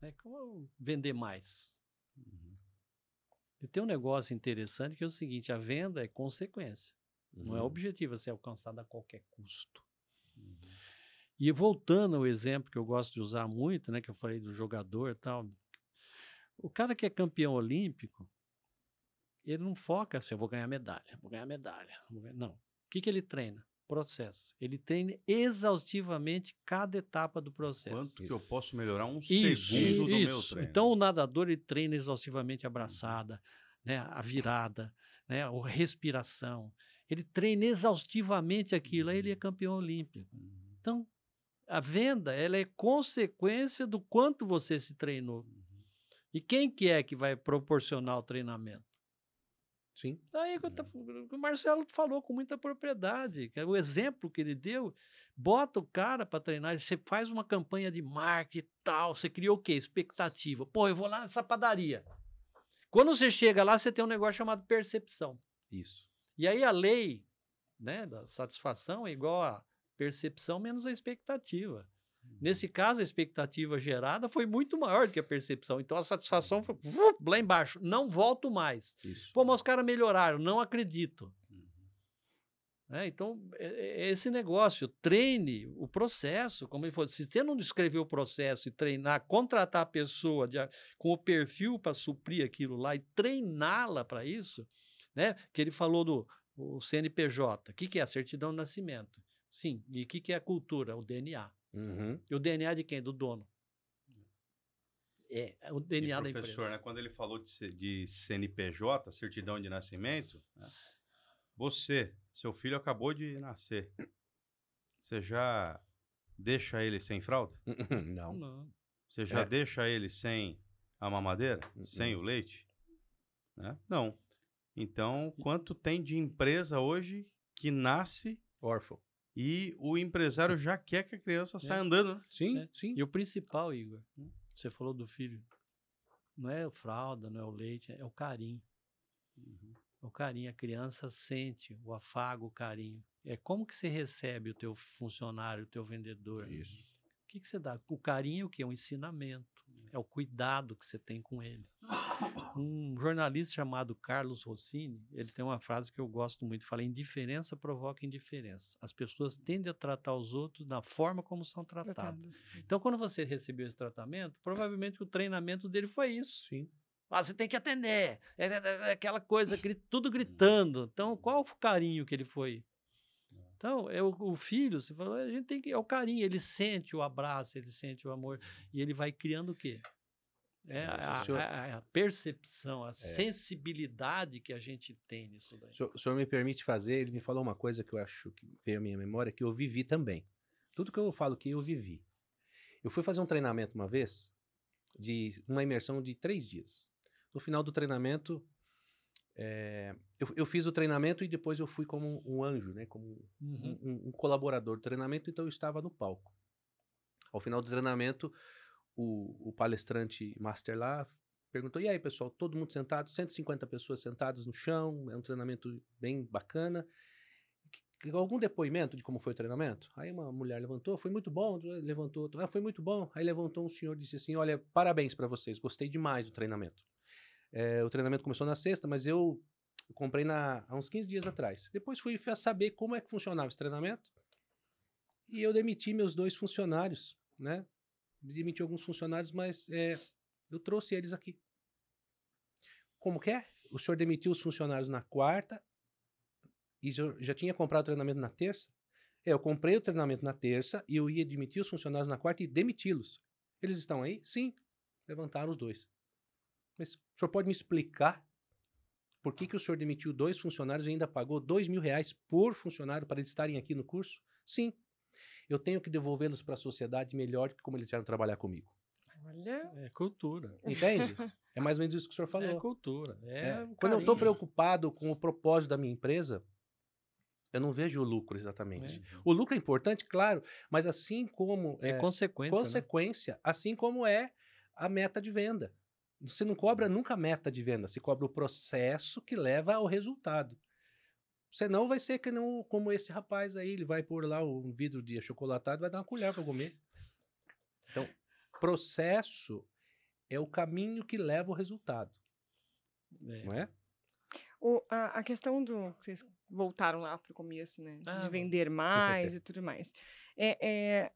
né, como vender mais? Uhum. E tem um negócio interessante que é o seguinte, a venda é consequência, uhum. não é uhum. objetivo ser alcançada a qualquer custo. Uhum. E voltando ao exemplo que eu gosto de usar muito, né, que eu falei do jogador e tal, o cara que é campeão olímpico, ele não foca assim, eu vou ganhar medalha, vou ganhar medalha. Vou ganhar... Não. O que, que ele treina? processo. Ele treina exaustivamente cada etapa do processo. Quanto que eu posso melhorar um isso, segundo isso. do meu treino? Então o nadador ele treina exaustivamente a uhum. braçada, né, a virada, né, a respiração. Ele treina exaustivamente aquilo, aí ele é uhum. campeão olímpico. Uhum. Então, a venda ela é consequência do quanto você se treinou. E quem que é que vai proporcionar o treinamento? Sim. Daí é uhum. que, o Marcelo falou com muita propriedade, que é o exemplo que ele deu, bota o cara para treinar, você faz uma campanha de marketing e tal, você criou o quê? Expectativa. Pô, eu vou lá nessa padaria. Quando você chega lá, você tem um negócio chamado percepção. Isso. E aí a lei né, da satisfação é igual a percepção menos a expectativa. Nesse caso, a expectativa gerada foi muito maior do que a percepção. Então a satisfação foi lá embaixo. Não volto mais. Isso. Pô, mas os caras melhoraram, não acredito. Uhum. É, então, é, é, é esse negócio, treine o processo, como ele falou, se você não descrever o processo e treinar, contratar a pessoa de, com o perfil para suprir aquilo lá e treiná-la para isso, né? Que ele falou do o CNPJ. O que, que é a certidão de nascimento? Sim. E o que, que é a cultura? O DNA. Uhum. E o DNA de quem? Do dono. É, é o DNA da empresa. Professor, né, quando ele falou de, de CNPJ, certidão de nascimento, né, você, seu filho acabou de nascer. Você já deixa ele sem fralda? Não. Não. Você já é. deixa ele sem a mamadeira? Uhum. Sem o leite? Né? Não. Então, quanto tem de empresa hoje que nasce órfão? E o empresário já quer que a criança é. saia andando, né? Sim, é. sim. E o principal, Igor, você falou do filho. Não é o fralda, não é o leite, é o carinho. Uhum. O carinho, a criança sente o afago, o carinho. É como que você recebe o teu funcionário, o teu vendedor. Isso. O que, que você dá? O carinho é o que? É um ensinamento é o cuidado que você tem com ele. Um jornalista chamado Carlos Rossini, ele tem uma frase que eu gosto muito, fala: indiferença provoca indiferença. As pessoas tendem a tratar os outros da forma como são tratadas. Então, quando você recebeu esse tratamento, provavelmente o treinamento dele foi isso. Sim. Ah, você tem que atender. É, é, é, é aquela coisa, tudo gritando. Então, uhum. qual o carinho que ele foi então, é o, o filho, você falou, a gente tem que. É o carinho, ele sente o abraço, ele sente o amor. E ele vai criando o quê? É, é a, a, a, percepção, a é. sensibilidade que a gente tem nisso daí. O senhor, o senhor, me permite fazer, ele me falou uma coisa que eu acho que veio à minha memória, que eu vivi também. Tudo que eu falo que eu vivi. Eu fui fazer um treinamento uma vez, de uma imersão de três dias. No final do treinamento, é, eu, eu, fiz o treinamento e depois eu fui como um anjo, né? Como uhum. um, um, colaborador do treinamento, então eu estava no palco. Ao final do treinamento, o, o, palestrante master lá perguntou: e aí, pessoal, todo mundo sentado, 150 pessoas sentadas no chão, é um treinamento bem bacana. Algum depoimento de como foi o treinamento? Aí uma mulher levantou, foi muito bom, levantou, ah, foi muito bom. Aí levantou um senhor e disse assim: Olha, parabéns para vocês, gostei demais do treinamento. É, o treinamento começou na sexta, mas eu comprei na, há uns 15 dias atrás. Depois fui saber como é que funcionava esse treinamento e eu demiti meus dois funcionários, né? Demiti alguns funcionários, mas é, eu trouxe eles aqui. Como que é? O senhor demitiu os funcionários na quarta e já tinha comprado o treinamento na terça? É, eu comprei o treinamento na terça e eu ia demitir os funcionários na quarta e demiti-los. Eles estão aí? Sim. Levantaram os dois. Mas o senhor pode me explicar por que, que o senhor demitiu dois funcionários e ainda pagou dois mil reais por funcionário para eles estarem aqui no curso? Sim. Eu tenho que devolvê-los para a sociedade melhor que como eles vieram trabalhar comigo. Olha. É cultura. Entende? É mais ou menos isso que o senhor falou. É cultura. É é. Quando eu estou preocupado com o propósito da minha empresa, eu não vejo o lucro exatamente. É. O lucro é importante, claro, mas assim como. É, consequência. É, consequência, né? assim como é a meta de venda. Você não cobra nunca a meta de venda, você cobra o processo que leva ao resultado. Senão vai ser que não, como esse rapaz aí, ele vai pôr lá um vidro de chocolatado e vai dar uma colher para comer. Então, processo é o caminho que leva ao resultado. É. Não é? O, a, a, questão do. Vocês voltaram lá para o começo, né? Ah, de vender mais e tudo mais. É, é,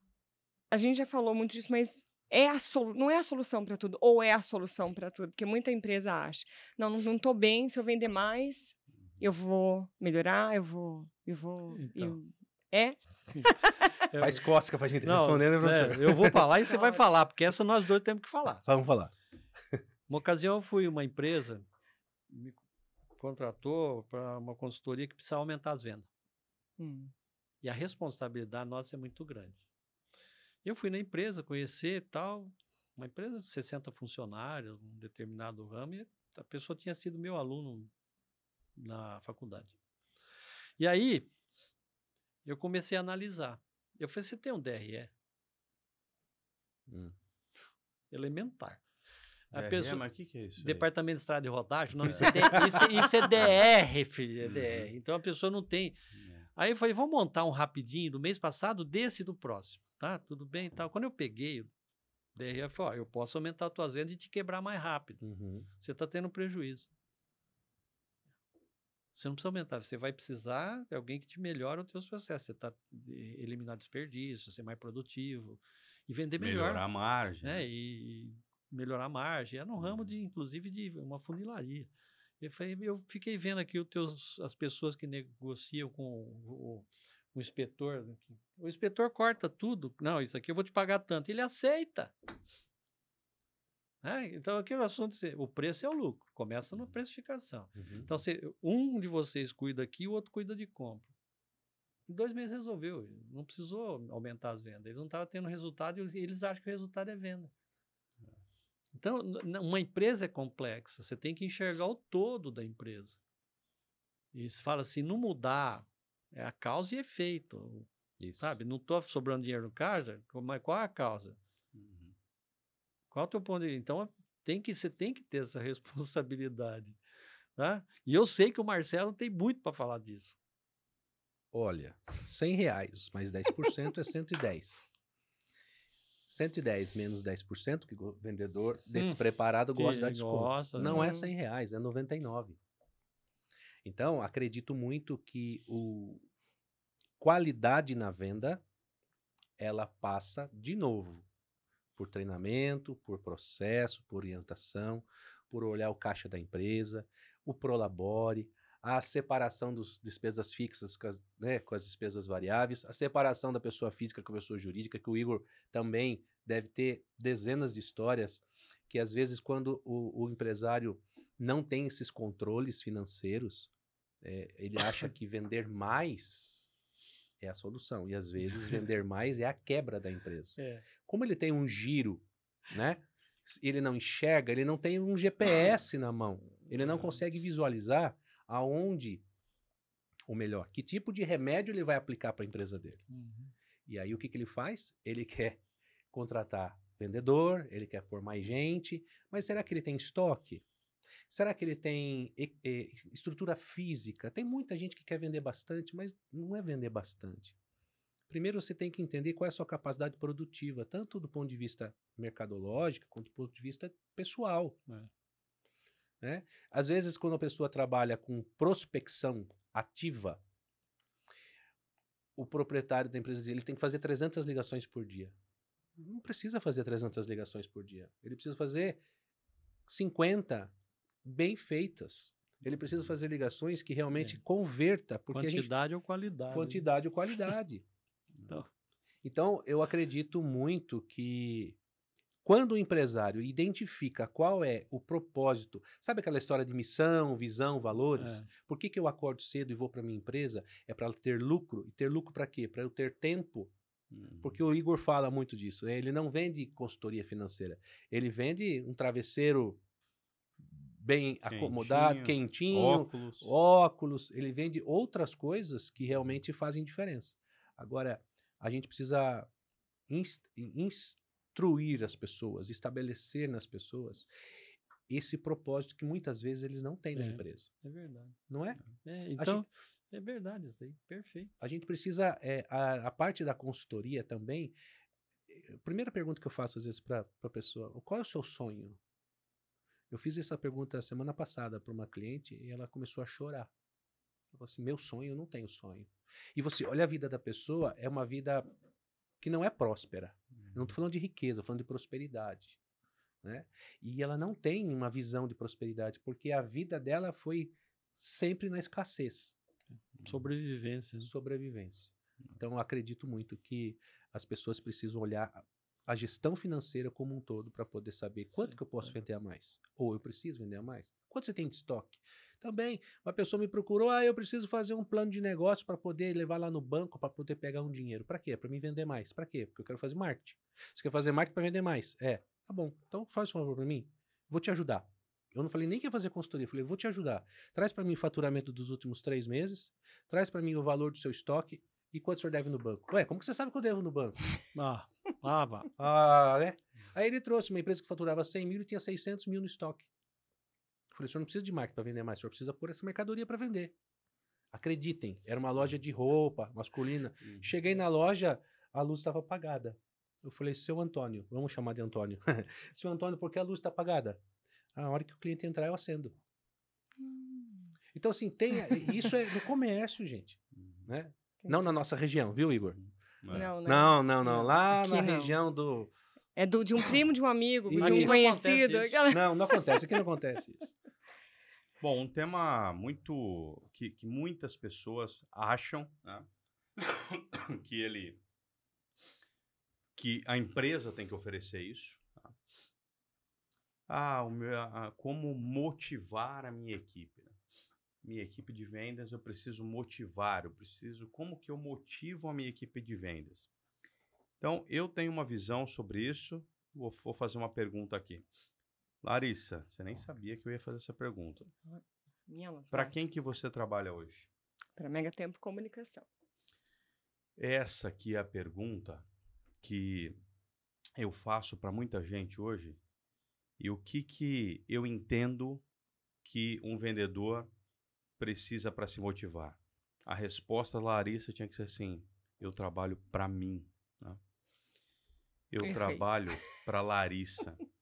a gente já falou muito disso, mas é a solu... não é a solução para tudo, ou é a solução para tudo, porque muita empresa acha, não, não estou bem, se eu vender mais, eu uhum. vou melhorar, eu vou, eu vou, então. eu... É? é? Faz cósca para gente não, responder, né, professor? É, eu vou falar e você vai falar, porque essa nós dois temos que falar. Vamos falar. Uma ocasião eu fui uma empresa, me contratou para uma consultoria que precisava aumentar as vendas. Hum. E a responsabilidade nossa é muito grande. Eu fui na empresa conhecer tal, uma empresa de 60 funcionários, um determinado ramo, e a pessoa tinha sido meu aluno na faculdade. E aí, eu comecei a analisar. Eu falei, você tem um DRE? Hum. Elementar. A DRE, pessoa, mas o que, que, é isso? Departamento aí? de Estrada e Rodagem? Não, isso, é, isso, isso é DR, filho. É uhum. DR. Então a pessoa não tem. É. Aí eu falei, vamos montar um rapidinho do mês passado, desse e do próximo, tá? Tudo bem e tal. Quando eu peguei, o DRE falou, ó, eu posso aumentar as tuas vendas e te quebrar mais rápido. Uhum. Você está tendo prejuízo. Você não precisa aumentar, você vai precisar de alguém que te melhore o teu processo. Você está eliminar desperdício, ser mais produtivo e vender melhor. Melhorar a margem. É, né? E, e melhorar a margem. É no ramo, uhum. de, inclusive, de uma funilaria. Eu, falei, eu fiquei vendo aqui teus, as pessoas que negociam com o, o, inspetor. Né, o inspetor corta tudo. Não, isso aqui eu vou te pagar tanto. Ele aceita. Ah, então, aqui é o assunto, o preço é o lucro, começa na uhum. precificação. Uhum. Então, se um de vocês cuida aqui, o outro cuida de compra. Em dois meses resolveu, não precisou aumentar as vendas. Eles não estavam tendo resultado e eles acham que o resultado é venda. Então, uma empresa é complexa, você tem que enxergar o todo da empresa. E se fala assim, não mudar, é a causa e efeito. Isso. Sabe? Não estou sobrando dinheiro no caixa, mas qual é a causa? Uhum. Qual é o teu ponto de vista? Então, tem que, você tem que ter essa responsabilidade. Tá? E eu sei que o Marcelo tem muito para falar disso. Olha, 100 reais mais 10% é 110. 110 menos 10%, que o vendedor hum. despreparado hum, gosta de dar desconto. Gosta, não é 100 né? reais, é 99. Então, acredito muito que o qualidade na venda, ela passa de novo por treinamento, por processo, por orientação, por olhar o caixa da empresa, o Prolabore, a separação das despesas fixas com as, né, com as, despesas variáveis, a separação da pessoa física com a pessoa jurídica, que o Igor também deve ter dezenas de histórias, que às vezes quando o, o empresário não tem esses controles financeiros, é, ele acha que vender mais é a solução, e às vezes vender mais é a quebra da empresa. É. Como ele tem um giro, né? Ele não enxerga, ele não tem um GPS na mão, ele não consegue visualizar aonde, ou melhor, que tipo de remédio ele vai aplicar para a empresa dele. Uhum. E aí o que, que ele faz? Ele quer contratar vendedor, ele quer pôr mais gente, mas será que ele tem estoque? Será que ele tem e, e, estrutura física? Tem muita gente que quer vender bastante, mas não é vender bastante. Primeiro você tem que entender qual é a sua capacidade produtiva, tanto do ponto de vista mercadológico quanto do ponto de vista pessoal. É. Né? Às vezes, quando a pessoa trabalha com prospecção ativa, o proprietário da empresa diz, ele tem que fazer 300 ligações por dia. Não precisa fazer 300 ligações por dia. Ele precisa fazer 50 bem feitas. Ele precisa uhum. fazer ligações que realmente é. converta. Porque quantidade gente... ou qualidade. Quantidade ou qualidade. Né? então. então, eu acredito muito que quando o empresário identifica qual é o propósito, sabe aquela história de missão, visão, valores? É. Por que, que eu acordo cedo e vou para minha empresa? É para ter lucro. E ter lucro para quê? Para eu ter tempo. Porque uhum. o Igor fala muito disso. Né? Ele não vende consultoria financeira. Ele vende um travesseiro bem acomodado, quentinho, óculos. óculos. Ele vende outras coisas que realmente fazem diferença. Agora, a gente precisa inst, inst instruir as pessoas, estabelecer nas pessoas esse propósito que muitas vezes eles não têm é, na empresa. É verdade. Não é? é, é então, gente, é verdade isso daí. Perfeito. A gente precisa, é, a, a, parte da consultoria também. Eh, primeira pergunta que eu faço às vezes para a pessoa: qual é o seu sonho? Eu fiz essa pergunta semana passada para uma cliente e ela começou a chorar. Ela falou assim: meu sonho, eu não tenho sonho. E você olha a vida da pessoa, é uma vida que não é próspera. Hum não estou falando de riqueza, estou falando de prosperidade. Né? E ela não tem uma visão de prosperidade, porque a vida dela foi sempre na escassez. Sobrevivência. Né? Sobrevivência. Hum. Então, acredito muito que as pessoas precisam olhar a gestão financeira como um todo para poder saber quanto Sim, que eu posso é. vender a mais. Ou eu preciso vender a mais. Quanto você tem de estoque? Também, uma pessoa me procurou, ah, eu preciso fazer um plano de negócio para poder levar lá no banco, para poder pegar um dinheiro. Para quê? Para me vender mais. Para quê? Porque eu quero fazer marketing. Você quer fazer marketing para vender mais? É. Tá bom, então faz um favor para mim. Vou te ajudar. Eu não falei nem que ia fazer consultoria, eu falei, vou te ajudar. Traz para mim o faturamento dos últimos três meses, traz para mim o valor do seu estoque e quanto o senhor deve no banco. Ué, como que você sabe que eu devo no banco? Ah, ah, ah, né? Aí ele trouxe uma empresa que faturava 100 mil e tinha 600 mil no estoque. Falei, o senhor não precisa de marketing para vender mais, o senhor precisa pôr essa mercadoria para vender. Acreditem, era uma loja de roupa masculina. Uhum. Cheguei na loja, a luz estava apagada. Eu falei, seu Antônio, vamos chamar de Antônio. seu Antônio, por que a luz está apagada? Ah, a hora que o cliente entrar, eu acendo. Hum. Então, assim, tem, isso é no comércio, gente. Uhum. Né? Não na nossa região, viu, Igor? Uhum. Não, né? não, não. não, não. Lá Aqui na não. região do. É do, de um primo, de um amigo, de um conhecido. Não, não acontece. Aqui não acontece isso. Bom, um tema muito que, que muitas pessoas acham né, que ele que a empresa tem que oferecer isso. Tá? Ah, o meu, ah, como motivar a minha equipe? Né? Minha equipe de vendas, eu preciso motivar, eu preciso. Como que eu motivo a minha equipe de vendas? Então, eu tenho uma visão sobre isso. Vou, vou fazer uma pergunta aqui. Larissa, você nem sabia que eu ia fazer essa pergunta. Para quem que você trabalha hoje? Para Mega Tempo Comunicação. Essa aqui é a pergunta que eu faço para muita gente hoje e o que que eu entendo que um vendedor precisa para se motivar. A resposta Larissa tinha que ser assim: eu trabalho para mim, né? eu trabalho para Larissa.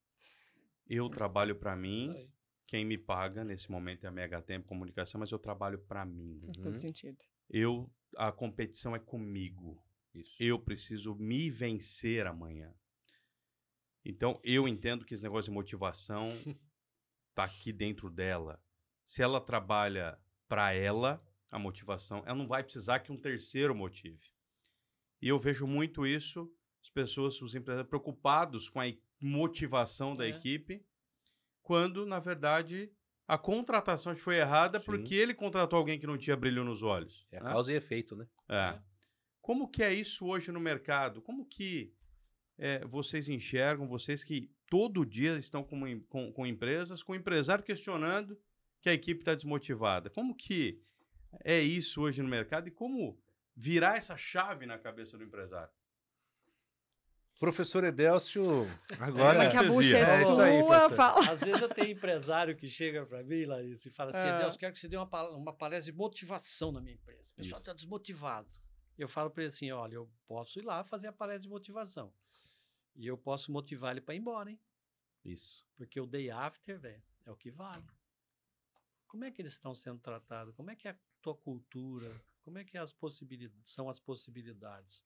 Eu é trabalho para é mim. Quem me paga nesse momento é a Mega Tempo Comunicação, mas eu trabalho para mim. Faz uhum. todo sentido. Eu a competição é comigo. Isso. Eu preciso me vencer amanhã. Então eu entendo que esse negócio de motivação tá aqui dentro dela. Se ela trabalha para ela, a motivação, ela não vai precisar que um terceiro motive. E eu vejo muito isso, as pessoas, os empresários preocupados com a equipe motivação da é. equipe, quando, na verdade, a contratação foi errada Sim. porque ele contratou alguém que não tinha brilho nos olhos. É né? causa e efeito, né? É. é. Como que é isso hoje no mercado? Como que é, vocês enxergam, vocês que todo dia estão com, com, com empresas, com empresário questionando que a equipe está desmotivada. Como que é isso hoje no mercado e como virar essa chave na cabeça do empresário? Professor Edélcio, agora é, que a bucha é, é sua, aí, fala. Às vezes eu tenho empresário que chega para mim, Larissa, e fala assim: é. Edélcio, quero que você dê uma, palestra de motivação na minha empresa. O pessoal está desmotivado. Eu falo para ele assim: olha, eu posso ir lá fazer a palestra de motivação. E eu posso motivar ele para ir embora, hein? Isso. Porque o day after, velho, é o que vale. Como é que eles estão sendo tratados? Como é que é a tua cultura? Como é que é as são as possibilidades?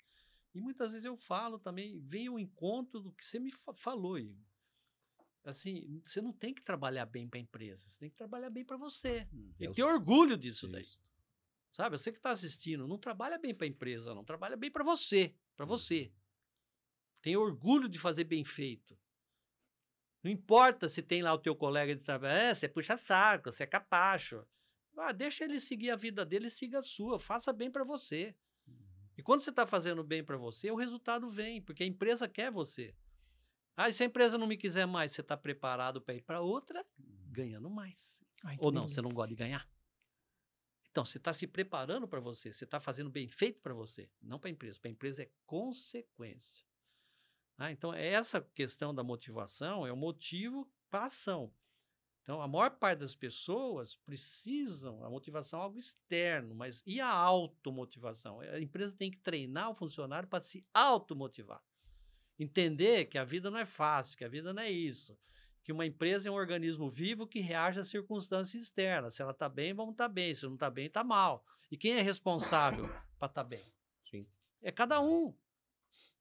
E muitas vezes eu falo também, vem ao encontro do que você me falou, Assim, você não tem que trabalhar bem para a empresa, você tem que trabalhar bem para você. Hum, e é ter orgulho disso isso. daí. Sabe? Você que está assistindo, não trabalha bem para a empresa, não. Trabalha bem para você, para hum. você. Tem orgulho de fazer bem feito. Não importa se tem lá o teu colega de trabalho, é, você puxa saco, você é capacho. Ah, deixa ele seguir a vida dele, siga a sua, faça bem para você. E quando você está fazendo bem para você, o resultado vem, porque a empresa quer você. Ah, se a empresa não me quiser mais, você está preparado para ir para outra, ganhando mais. Ai, Ou não, você não gosta de ganhar. Então, você está se preparando para você, você está fazendo bem feito para você, não para a empresa. Para a empresa é consequência. Ah, então, essa questão da motivação é o motivo para a ação. Então, a maior parte das pessoas precisam, a motivação é algo externo, mas e a automotivação? A empresa tem que treinar o funcionário para se automotivar. Entender que a vida não é fácil, que a vida não é isso. Que uma empresa é um organismo vivo que reage às circunstâncias externas. Se ela está bem, vamos estar tá bem. Se não está bem, está mal. E quem é responsável para estar tá bem? Sim. É cada um.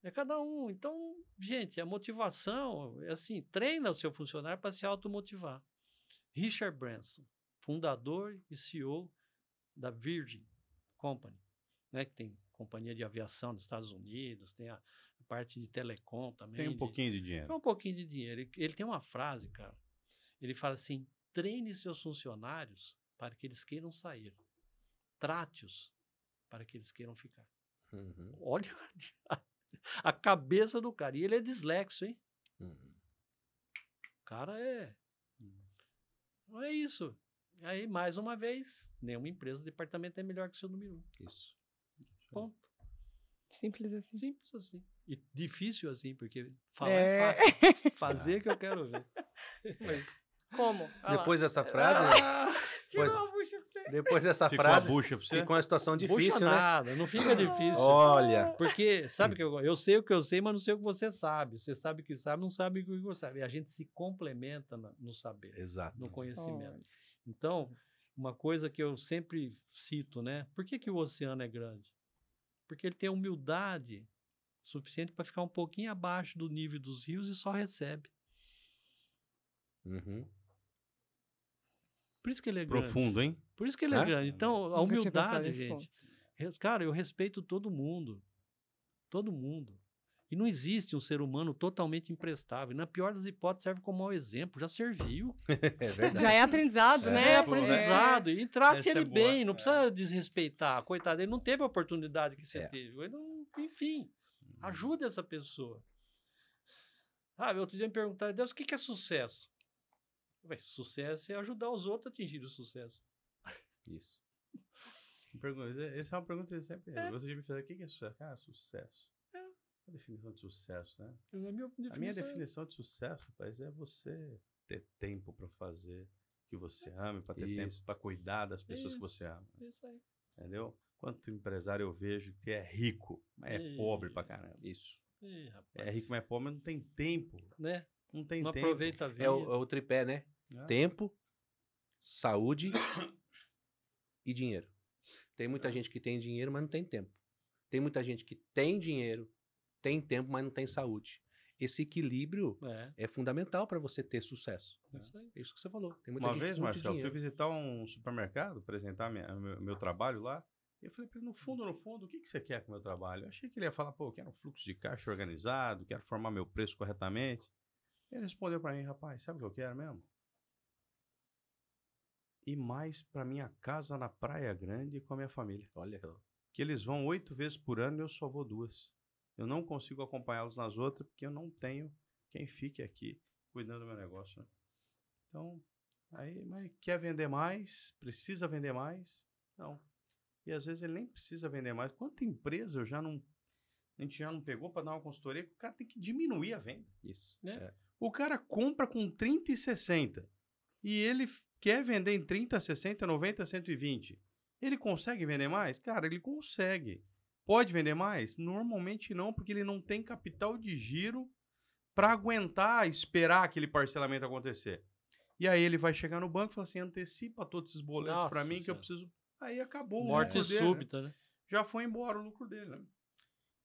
É cada um. Então, gente, a motivação é assim: treina o seu funcionário para se automotivar. Richard Branson, fundador e CEO da Virgin Company, né, que tem companhia de aviação nos Estados Unidos, tem a parte de telecom também. Tem um de, pouquinho de dinheiro. Tem um pouquinho de dinheiro. Ele, ele tem uma frase, cara. Ele fala assim: treine seus funcionários para que eles queiram sair, trate-os para que eles queiram ficar. Uhum. Olha a, a, cabeça do cara. E ele é dislexo, hein? Uhum. O cara é então é isso. Aí, mais uma vez, nenhuma empresa departamento é melhor que o seu número um. Isso. Ponto. Simples assim. Simples assim. E difícil assim, porque falar é, é fácil. Fazer que eu quero ver. Como? Olha Depois lá. dessa frase. Ah, bom bucha pra você. Depois dessa ficou frase, bucha pra você? ficou uma situação difícil, bucha né? nada, não fica difícil. Olha. Porque, sabe que eu, eu sei o que eu sei, mas não sei o que você sabe. Você sabe o que sabe, não sabe o que você sabe. E a gente se complementa no saber, Exato. no conhecimento. Oh. Então, uma coisa que eu sempre cito, né? Por que, que o oceano é grande? Porque ele tem humildade suficiente para ficar um pouquinho abaixo do nível dos rios e só recebe. Uhum. Por isso que ele é grande. Profundo, hein? Por isso que ele é, é grande. Então, a humildade, gente. Cara, eu respeito todo mundo. Todo mundo. E não existe um ser humano totalmente imprestável. Na pior das hipóteses, serve como mau exemplo. Já serviu. É já é aprendizado, é, né? Já é aprendizado. E trate Essa é ele bem. Não é. precisa desrespeitar. Coitado, ele não teve a oportunidade que você é. teve. Ele não, enfim, uhum. ajude essa pessoa. Sabe, ah, outro dia me perguntaram, Deus, o que é sucesso? sucesso é ajudar os outros a atingir o sucesso. Isso. Pergunta, é, essa é uma pergunta que sempre. É. Você já me fez, o que é sucesso? Cara, sucesso. É. é a definição de sucesso, né? É a minha definição, a minha definição de sucesso, rapaz, é você ter tempo para fazer o que você é. ama, para ter Isso. tempo para cuidar das pessoas Isso. que você ama. Isso aí. Entendeu? Quanto empresário eu vejo que é rico, mas é Ei. pobre pra caramba. Isso. Ei, é rico, mas é pobre, mas não tem tempo. Né? Não tem não tempo. aproveita a vida. É o, é o tripé, né? É. Tempo, saúde e dinheiro. Tem muita é. gente que tem dinheiro, mas não tem tempo. Tem muita gente que tem dinheiro, tem tempo, mas não tem saúde. Esse equilíbrio é, é fundamental para você ter sucesso. É isso, aí. É isso que você falou. Uma vez, Marcelo, fui visitar um supermercado, apresentar minha, meu, meu trabalho lá. Eu falei para ele, no fundo, no fundo, o que, que você quer com o meu trabalho? Eu achei que ele ia falar, pô, eu quero um fluxo de caixa organizado, quero formar meu preço corretamente. Ele respondeu para mim, rapaz, sabe o que eu quero mesmo? E mais para minha casa na Praia Grande com a minha família. Olha, que eles vão oito vezes por ano e eu só vou duas. Eu não consigo acompanhá-los nas outras porque eu não tenho quem fique aqui cuidando do meu negócio. Né? Então, aí, mas quer vender mais? Precisa vender mais? Não. E às vezes ele nem precisa vender mais. Quanta empresa eu já não. A gente já não pegou para dar uma consultoria, o cara tem que diminuir a venda. Isso. Né? é. O cara compra com 30 e 60 e ele quer vender em 30, 60, 90, 120. Ele consegue vender mais? Cara, ele consegue. Pode vender mais? Normalmente não, porque ele não tem capital de giro para aguentar esperar aquele parcelamento acontecer. E aí ele vai chegar no banco e falar assim: antecipa todos esses boletos para mim senhora. que eu preciso. Aí acabou Morte o lucro dele. Né? Súbita, né? né? Já foi embora o lucro dele. Né?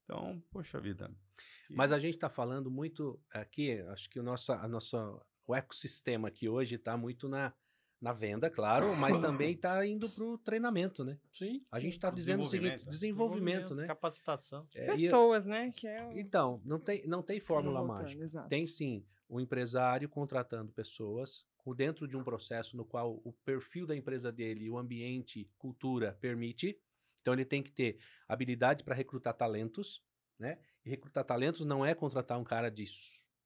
Então, poxa vida. Mas a gente está falando muito aqui, acho que o nosso, a nossa, o ecossistema aqui hoje está muito na, na venda, claro, mas também está indo para o treinamento, né? Sim. A gente está dizendo o seguinte: é. desenvolvimento, né? Capacitação. É, Pessoas, né? Que é o... Então, não tem, não tem fórmula não mágica. Exato. Tem sim o empresário contratando pessoas dentro de um processo no qual o perfil da empresa dele, o ambiente, cultura permite, então ele tem que ter habilidade para recrutar talentos, né? E recrutar talentos não é contratar um cara de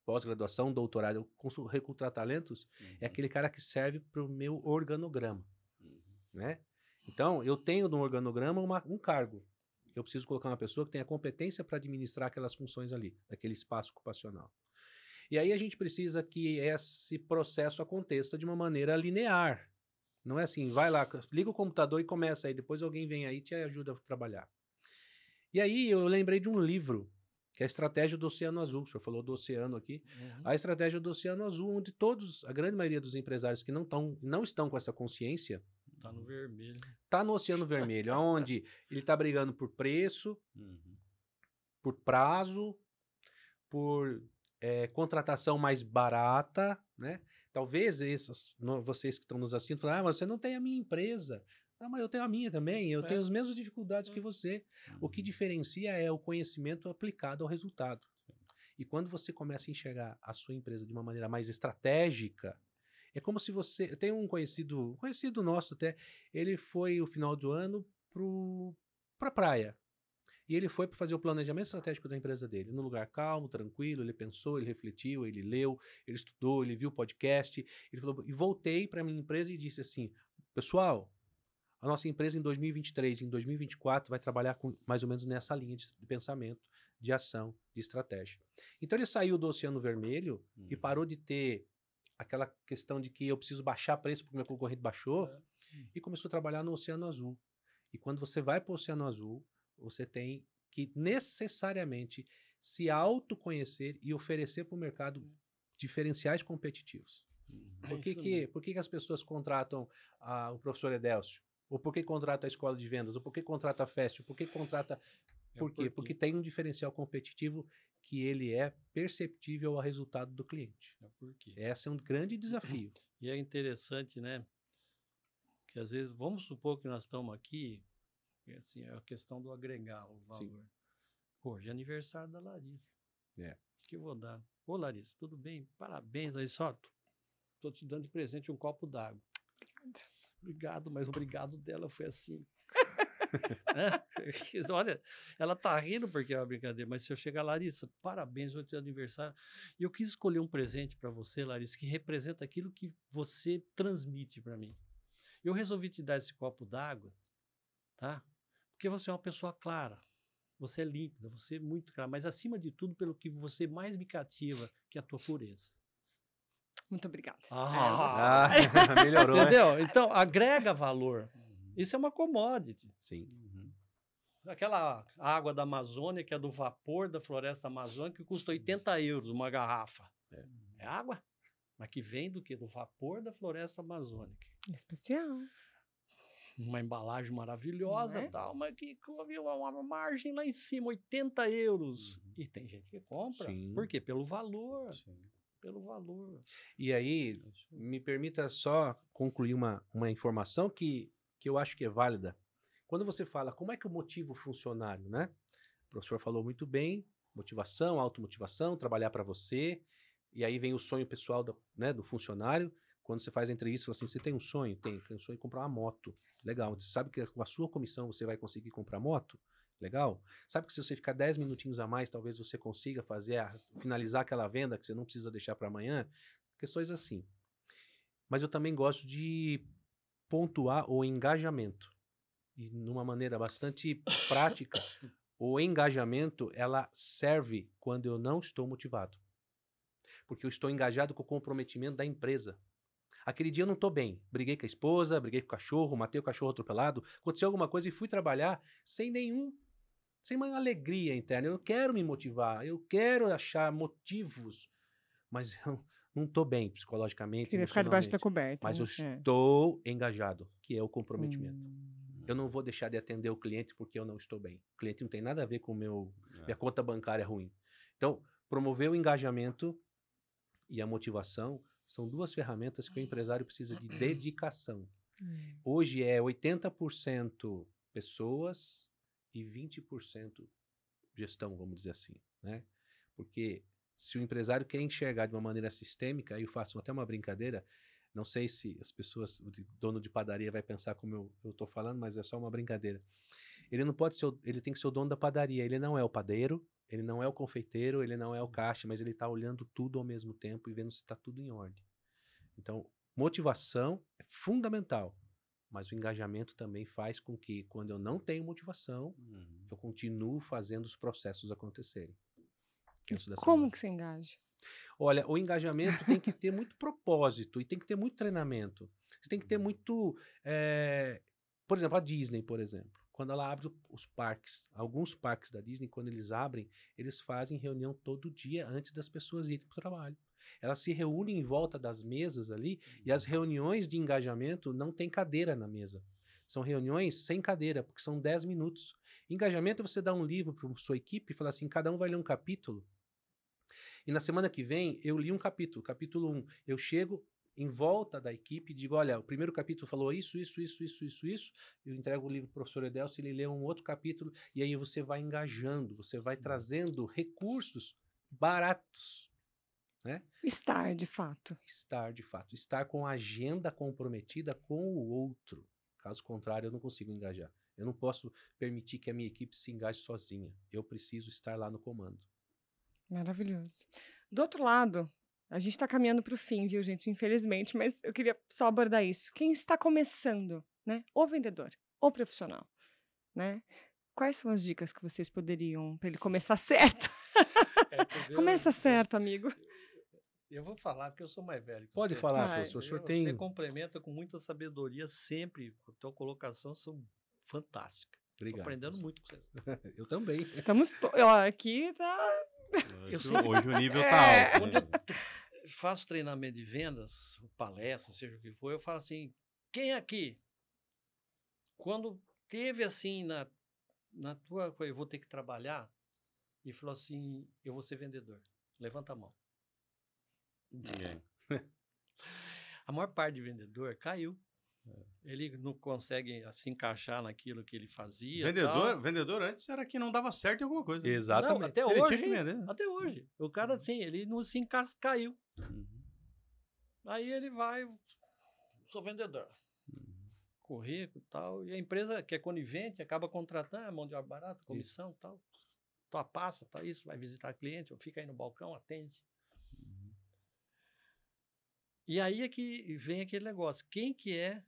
pós-graduação, doutorado. Recrutar talentos é uhum. é aquele cara que serve para o meu organograma, uhum. né? Então eu tenho no organograma uma, um cargo. Eu preciso colocar uma pessoa que tenha competência para administrar aquelas funções ali, daquele espaço ocupacional. E aí a gente precisa que esse processo aconteça de uma maneira linear, não é assim, vai lá, liga o computador e começa aí, depois alguém vem aí e te ajuda a trabalhar. E aí eu lembrei de um livro, que é a Estratégia do Oceano Azul. O senhor falou do oceano aqui. Uhum. A Estratégia do Oceano Azul, onde todos, a grande maioria dos empresários que não, tão, não estão com essa consciência. Está no vermelho. Está no Oceano Vermelho, onde ele está brigando por preço, uhum. por prazo, por é, contratação mais barata, né? talvez essas, vocês que estão nos assistindo, falam, ah, mas você não tem a minha empresa. Ah, mas eu tenho a minha também, eu é. tenho as mesmas dificuldades é. que hum. você. Uhum. O que uhum. diferencia é o conhecimento aplicado ao resultado. Sim. E quando você começa a enxergar a sua empresa de uma maneira mais estratégica, é como se você. Eu tenho um conhecido, conhecido nosso até, ele foi o final do ano para pra praia. E ele foi para fazer o planejamento estratégico da empresa dele, no lugar calmo, tranquilo. Ele pensou, ele refletiu, ele leu, ele estudou, ele viu o podcast. Ele falou, e voltei para a minha empresa e disse assim: pessoal, a nossa empresa em 2023, em 2024, vai trabalhar com mais ou menos nessa linha de, de pensamento, de ação, de estratégia. Então ele saiu do Oceano Vermelho e uhum. parou de ter aquela questão de que eu preciso baixar preço porque meu concorrente baixou é. e começou a trabalhar no Oceano Azul. E quando você vai para o Oceano Azul, você tem que necessariamente se autoconhecer e oferecer para o mercado uhum. diferenciais competitivos. Uhum. Por é que, que, por que, que as pessoas contratam a, o professor Edelcio? Ou por que contrata a escola de vendas? Ou por que contrata a Fest? Ou por que contrata. É por quê? Porque tem um diferencial competitivo que ele é perceptível ao resultado do cliente. É porque. Esse é um grande desafio. E é interessante, né? Que às vezes, vamos supor que nós estamos aqui assim, é a questão do agregar o valor. Sim. Hoje é aniversário da Larissa. É. O que, eu vou dar? Ô, Larissa, tudo bem? Parabéns, Larissa. Estou te dando de presente um copo d'água. Obrigado, mas obrigado dela foi assim. é? Olha, ela tá rindo porque é uma brincadeira, mas se eu chegar, Larissa, parabéns, hoje é aniversário. E eu quis escolher um presente para você, Larissa, que representa aquilo que você transmite para mim. Eu resolvi te dar esse copo d'água, tá? Porque você é uma pessoa clara, você é límpida, você é muito clara, mas acima de tudo, pelo que você mais me cativa, que é a tua pureza. Muito obrigada. Ah, é, ah melhorou. Entendeu? Então, agrega valor. Uhum. Isso é uma commodity. Sim. Uhum. Aquela água da Amazônia, que é do vapor da floresta amazônica, que custa 80 euros uma garrafa. É, é água, mas que vem do que? Do vapor da floresta amazônica. É especial uma embalagem maravilhosa é? tal, mas que viu uma margem lá em cima, 80 euros. Uhum. E tem gente que compra. Sim. Por quê? Pelo valor. Sim. Pelo valor. E aí, me permita só concluir uma, uma informação que, que eu acho que é válida. Quando você fala como é que o motivo funcionário, né? O professor falou muito bem, motivação, automotivação, trabalhar para você, e aí vem o sonho pessoal do, né, do funcionário, quando você faz a entrevista, assim, você tem um sonho? Tem, tem um sonho de comprar uma moto. Legal. Você sabe que com a sua comissão você vai conseguir comprar moto? Legal? Sabe que se você ficar 10 minutinhos a mais, talvez você consiga fazer a, finalizar aquela venda que você não precisa deixar para amanhã? Questões assim. Mas eu também gosto de pontuar o engajamento. E numa maneira bastante prática, o engajamento ela serve quando eu não estou motivado. Porque eu estou engajado com o comprometimento da empresa. Aquele dia eu não tô bem. Briguei com a esposa, briguei com o cachorro, matei o cachorro atropelado, aconteceu alguma coisa e fui trabalhar sem nenhum sem uma alegria interna. Eu quero me motivar, eu quero achar motivos, mas eu não estou bem psicologicamente. Queria ficar debaixo da coberta. Mas né? eu é. estou engajado, que é o comprometimento. Hum. Eu não vou deixar de atender o cliente porque eu não estou bem. O cliente não tem nada a ver com meu é. minha conta bancária é ruim. Então, promover o engajamento e a motivação são duas ferramentas que o empresário precisa de dedicação. Hum. Hoje é 80% pessoas e 20% gestão, vamos dizer assim, né? Porque se o empresário quer enxergar de uma maneira sistêmica, aí eu faço até uma brincadeira, não sei se as pessoas, o dono de padaria vai pensar como eu estou falando, mas é só uma brincadeira. Ele não pode ser, ele tem que ser o dono da padaria, ele não é o padeiro, ele não é o confeiteiro, ele não é o caixa, mas ele está olhando tudo ao mesmo tempo e vendo se está tudo em ordem. Então, motivação é fundamental, mas o engajamento também faz com que, quando eu não tenho motivação, uhum. eu continuo fazendo os processos acontecerem. Como maneira. que você engaja? Olha, o engajamento tem que ter muito propósito e tem que ter muito treinamento. Você tem que ter uhum. muito. É... Por exemplo, a Disney, por exemplo quando ela abre os parques. Alguns parques da Disney, quando eles abrem, eles fazem reunião todo dia antes das pessoas irem para o trabalho. Elas se reúnem em volta das mesas ali uhum. e as uhum. reuniões de engajamento não tem cadeira na mesa. São reuniões sem cadeira, porque são 10 minutos. Engajamento é você dá um livro para sua equipe e fala assim: cada um vai ler um capítulo. E na semana que vem eu li um capítulo, capítulo 1. Um, eu chego, em volta da equipe e digo: olha, o primeiro capítulo falou isso, isso, isso, isso, isso, isso. Eu entrego o livro para o professor Edelso, ele lê um outro capítulo, e aí você vai engajando, você vai uhum. trazendo recursos baratos. Né? Estar de fato. Estar de fato. Estar com a agenda comprometida com o outro. Caso contrário, eu não consigo engajar. Eu não posso permitir que a minha equipe se engaje sozinha. Eu preciso estar lá no comando. Maravilhoso. Do outro lado, a gente está caminhando para o fim, viu, gente? Infelizmente, mas eu queria só abordar isso. Quem está começando, né? O vendedor, o profissional, né? Quais são as dicas que vocês poderiam para ele começar certo? É, Começa certo, amigo. Eu vou falar porque eu sou mais velho. Pode você. falar, Ai, professor. O senhor tem... Você complementa com muita sabedoria sempre. A tua colocação são fantástica. Obrigado. Estou aprendendo muito com vocês. eu também. Estamos to... aqui tá Hoje, eu sempre... hoje o nível tá é. alto. Né? Quando eu faço treinamento de vendas, palestra, seja o que for, eu falo assim: quem aqui, quando teve assim na, na tua coisa, eu vou ter que trabalhar, e falou assim: eu vou ser vendedor, levanta a mão. Ninguém. a maior parte de vendedor caiu. Ele não consegue se assim, encaixar naquilo que ele fazia. Vendedor, tal. vendedor antes era que não dava certo em alguma coisa. Né? Exatamente. Não, até ele hoje. Até hoje. O cara, uhum. assim, ele não se encaixa, caiu. Uhum. Aí ele vai, sou vendedor. Uhum. Currículo e tal. E a empresa que é conivente acaba contratando, é mão de obra barata, comissão e tal. Tua passa, tá isso, vai visitar cliente, ou fica aí no balcão, atende. Uhum. E aí é que vem aquele negócio. Quem que é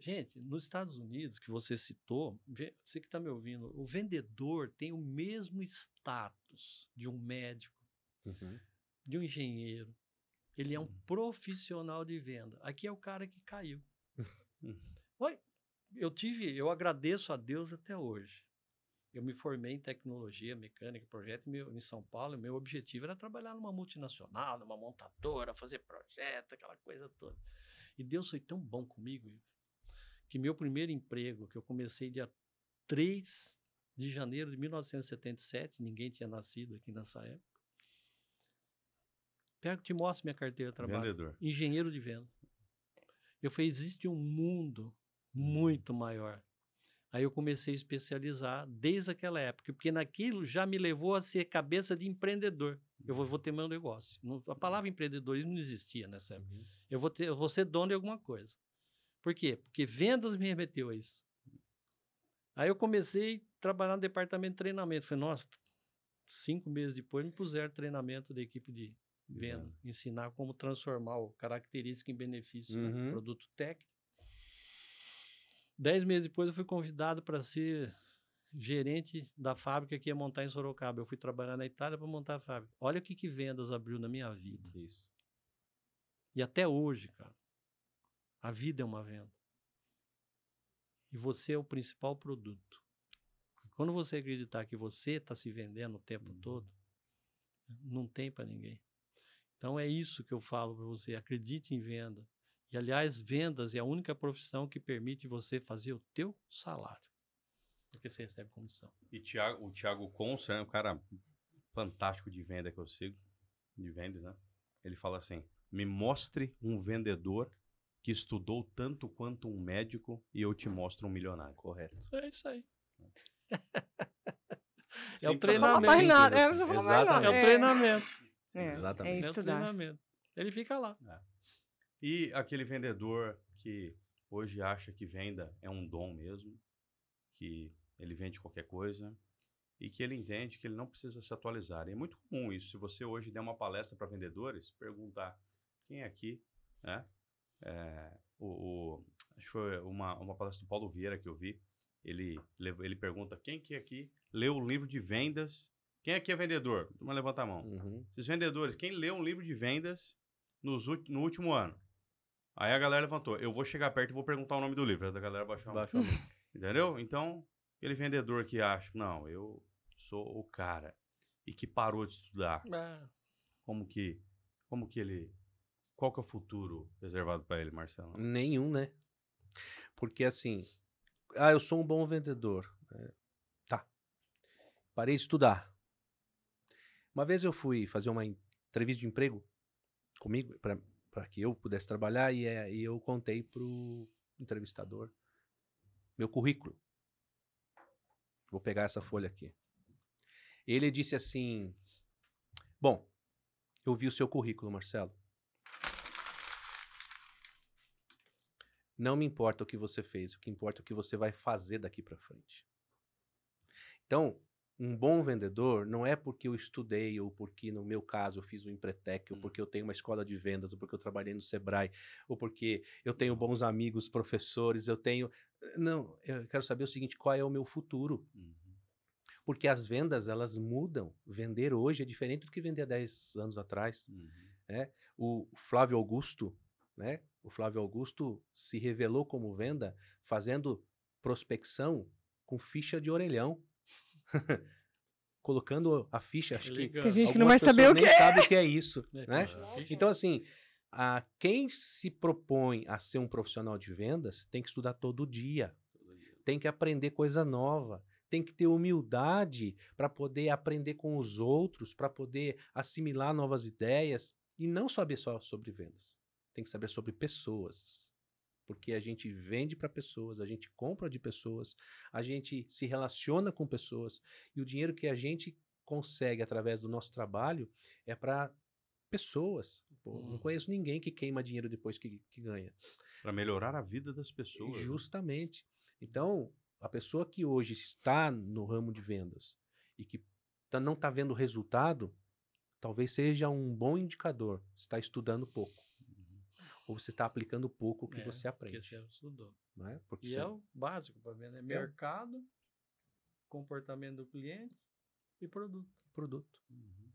Gente, nos Estados Unidos, que você citou, você que está me ouvindo, o vendedor tem o mesmo status de um médico, uhum. de um engenheiro. Ele é um uhum. profissional de venda. Aqui é o cara que caiu. Oi, eu tive, eu agradeço a Deus até hoje. Eu me formei em tecnologia mecânica, projeto meu, em São Paulo. Meu objetivo era trabalhar numa multinacional, numa montadora, fazer projeto, aquela coisa toda. E Deus foi tão bom comigo, que meu primeiro emprego, que eu comecei dia 3 de janeiro de 1977, ninguém tinha nascido aqui nessa época. Pego, te mostro minha carteira de trabalho. Vendedor. Engenheiro de venda. Eu falei, existe um mundo uhum. muito maior. Aí eu comecei a especializar desde aquela época, porque naquilo já me levou a ser cabeça de empreendedor. Eu vou, vou ter meu negócio. Não, a palavra uhum. empreendedorismo não existia nessa época. Uhum. Eu vou, ter, eu vou ser dono de alguma coisa. Por quê? Porque vendas me remeteu a isso. Aí eu comecei a trabalhar no departamento de treinamento. Falei, nossa, cinco meses depois me puseram treinamento da equipe de venda, ensinar como transformar o característica em benefício, né, uhum. né? produto técnico. Dez meses depois eu fui convidado para ser gerente da fábrica que ia montar em Sorocaba. Eu fui trabalhar na Itália para montar a fábrica. Olha o que, que vendas abriu na minha vida. Isso. E até hoje, cara. A vida é uma venda. E você é o principal produto. Quando você acreditar que você está se vendendo o tempo uhum. todo, não tem para ninguém. Então é isso que eu falo para você: acredite em venda. E aliás, vendas é a única profissão que permite você fazer o teu salário, porque você recebe comissão. E Thiago, o Thiago Consa né, é um cara fantástico de venda que eu sigo, de vendas, né? Ele fala assim: me mostre um vendedor que estudou tanto quanto um médico e eu te hum. mostro um milionário. Correto. É isso aí. É, é, é, é o treinamento. É, mais nada. é o treinamento. É, Exatamente. É, estudar. o treinamento. Ele fica lá. É. E aquele vendedor que hoje acha que venda é um dom mesmo, que ele vende qualquer coisa e que ele entende que ele não precisa se atualizar. E é muito comum isso. Se você hoje der uma palestra para vendedores, perguntar quem é aqui né, é, o, o, acho que foi uma, uma palestra do Paulo Vieira que eu vi. Ele, ele pergunta quem que aqui leu o livro de vendas. Quem aqui é vendedor? Uma levanta a mão. Uhum. Esses vendedores, quem leu um livro de vendas nos, no último ano? Aí a galera levantou. Eu vou chegar perto e vou perguntar o nome do livro. a galera baixou a mão. Baixou a mão. Entendeu? Então, aquele vendedor que acha, não, eu sou o cara e que parou de estudar. É. Como que como que ele qual que é o futuro reservado para ele, Marcelo? Nenhum, né? Porque assim, ah, eu sou um bom vendedor. É, tá. Parei de estudar. Uma vez eu fui fazer uma entrevista de emprego comigo, para que eu pudesse trabalhar, e, é, e eu contei pro entrevistador meu currículo. Vou pegar essa folha aqui. Ele disse assim: Bom, eu vi o seu currículo, Marcelo. Não me importa o que você fez, o que importa é o que você vai fazer daqui para frente. Então, um bom vendedor não é porque eu estudei, ou porque, no meu caso, eu fiz um empretec, ou hum. porque eu tenho uma escola de vendas, ou porque eu trabalhei no Sebrae, ou porque eu tenho bons amigos, professores, eu tenho. Eh, não, eu quero saber o seguinte: qual é o meu futuro? Uhum. Porque as vendas, elas mudam. Vender hoje é diferente do que vender há 10 anos atrás. Uhum. Né? O Flávio Augusto, né? O Flávio Augusto se revelou como venda fazendo prospecção com ficha de orelhão. Colocando a ficha, acho que, que tem gente que não vai saber o que é. sabe o que é isso, é, né? Então assim, a quem se propõe a ser um profissional de vendas tem que estudar todo dia, tem que aprender coisa nova, tem que ter humildade para poder aprender com os outros, para poder assimilar novas ideias e não saber só sobre vendas tem que saber sobre pessoas. Porque a gente vende para pessoas, a gente compra de pessoas, a gente se relaciona com pessoas. E o dinheiro que a gente consegue através do nosso trabalho é para pessoas. Pô, hum. Não conheço ninguém que queima dinheiro depois que, que ganha. Para melhorar a vida das pessoas. E né? justamente. Então, a pessoa que hoje está no ramo de vendas e que tá, não está vendo resultado, talvez seja um bom indicador, está estudando pouco ou você está aplicando pouco o que é, você aprende. Que você estudou. Né? Porque e você... é o básico para vender. Né? É mercado, comportamento do cliente e produto. Produto. Uhum.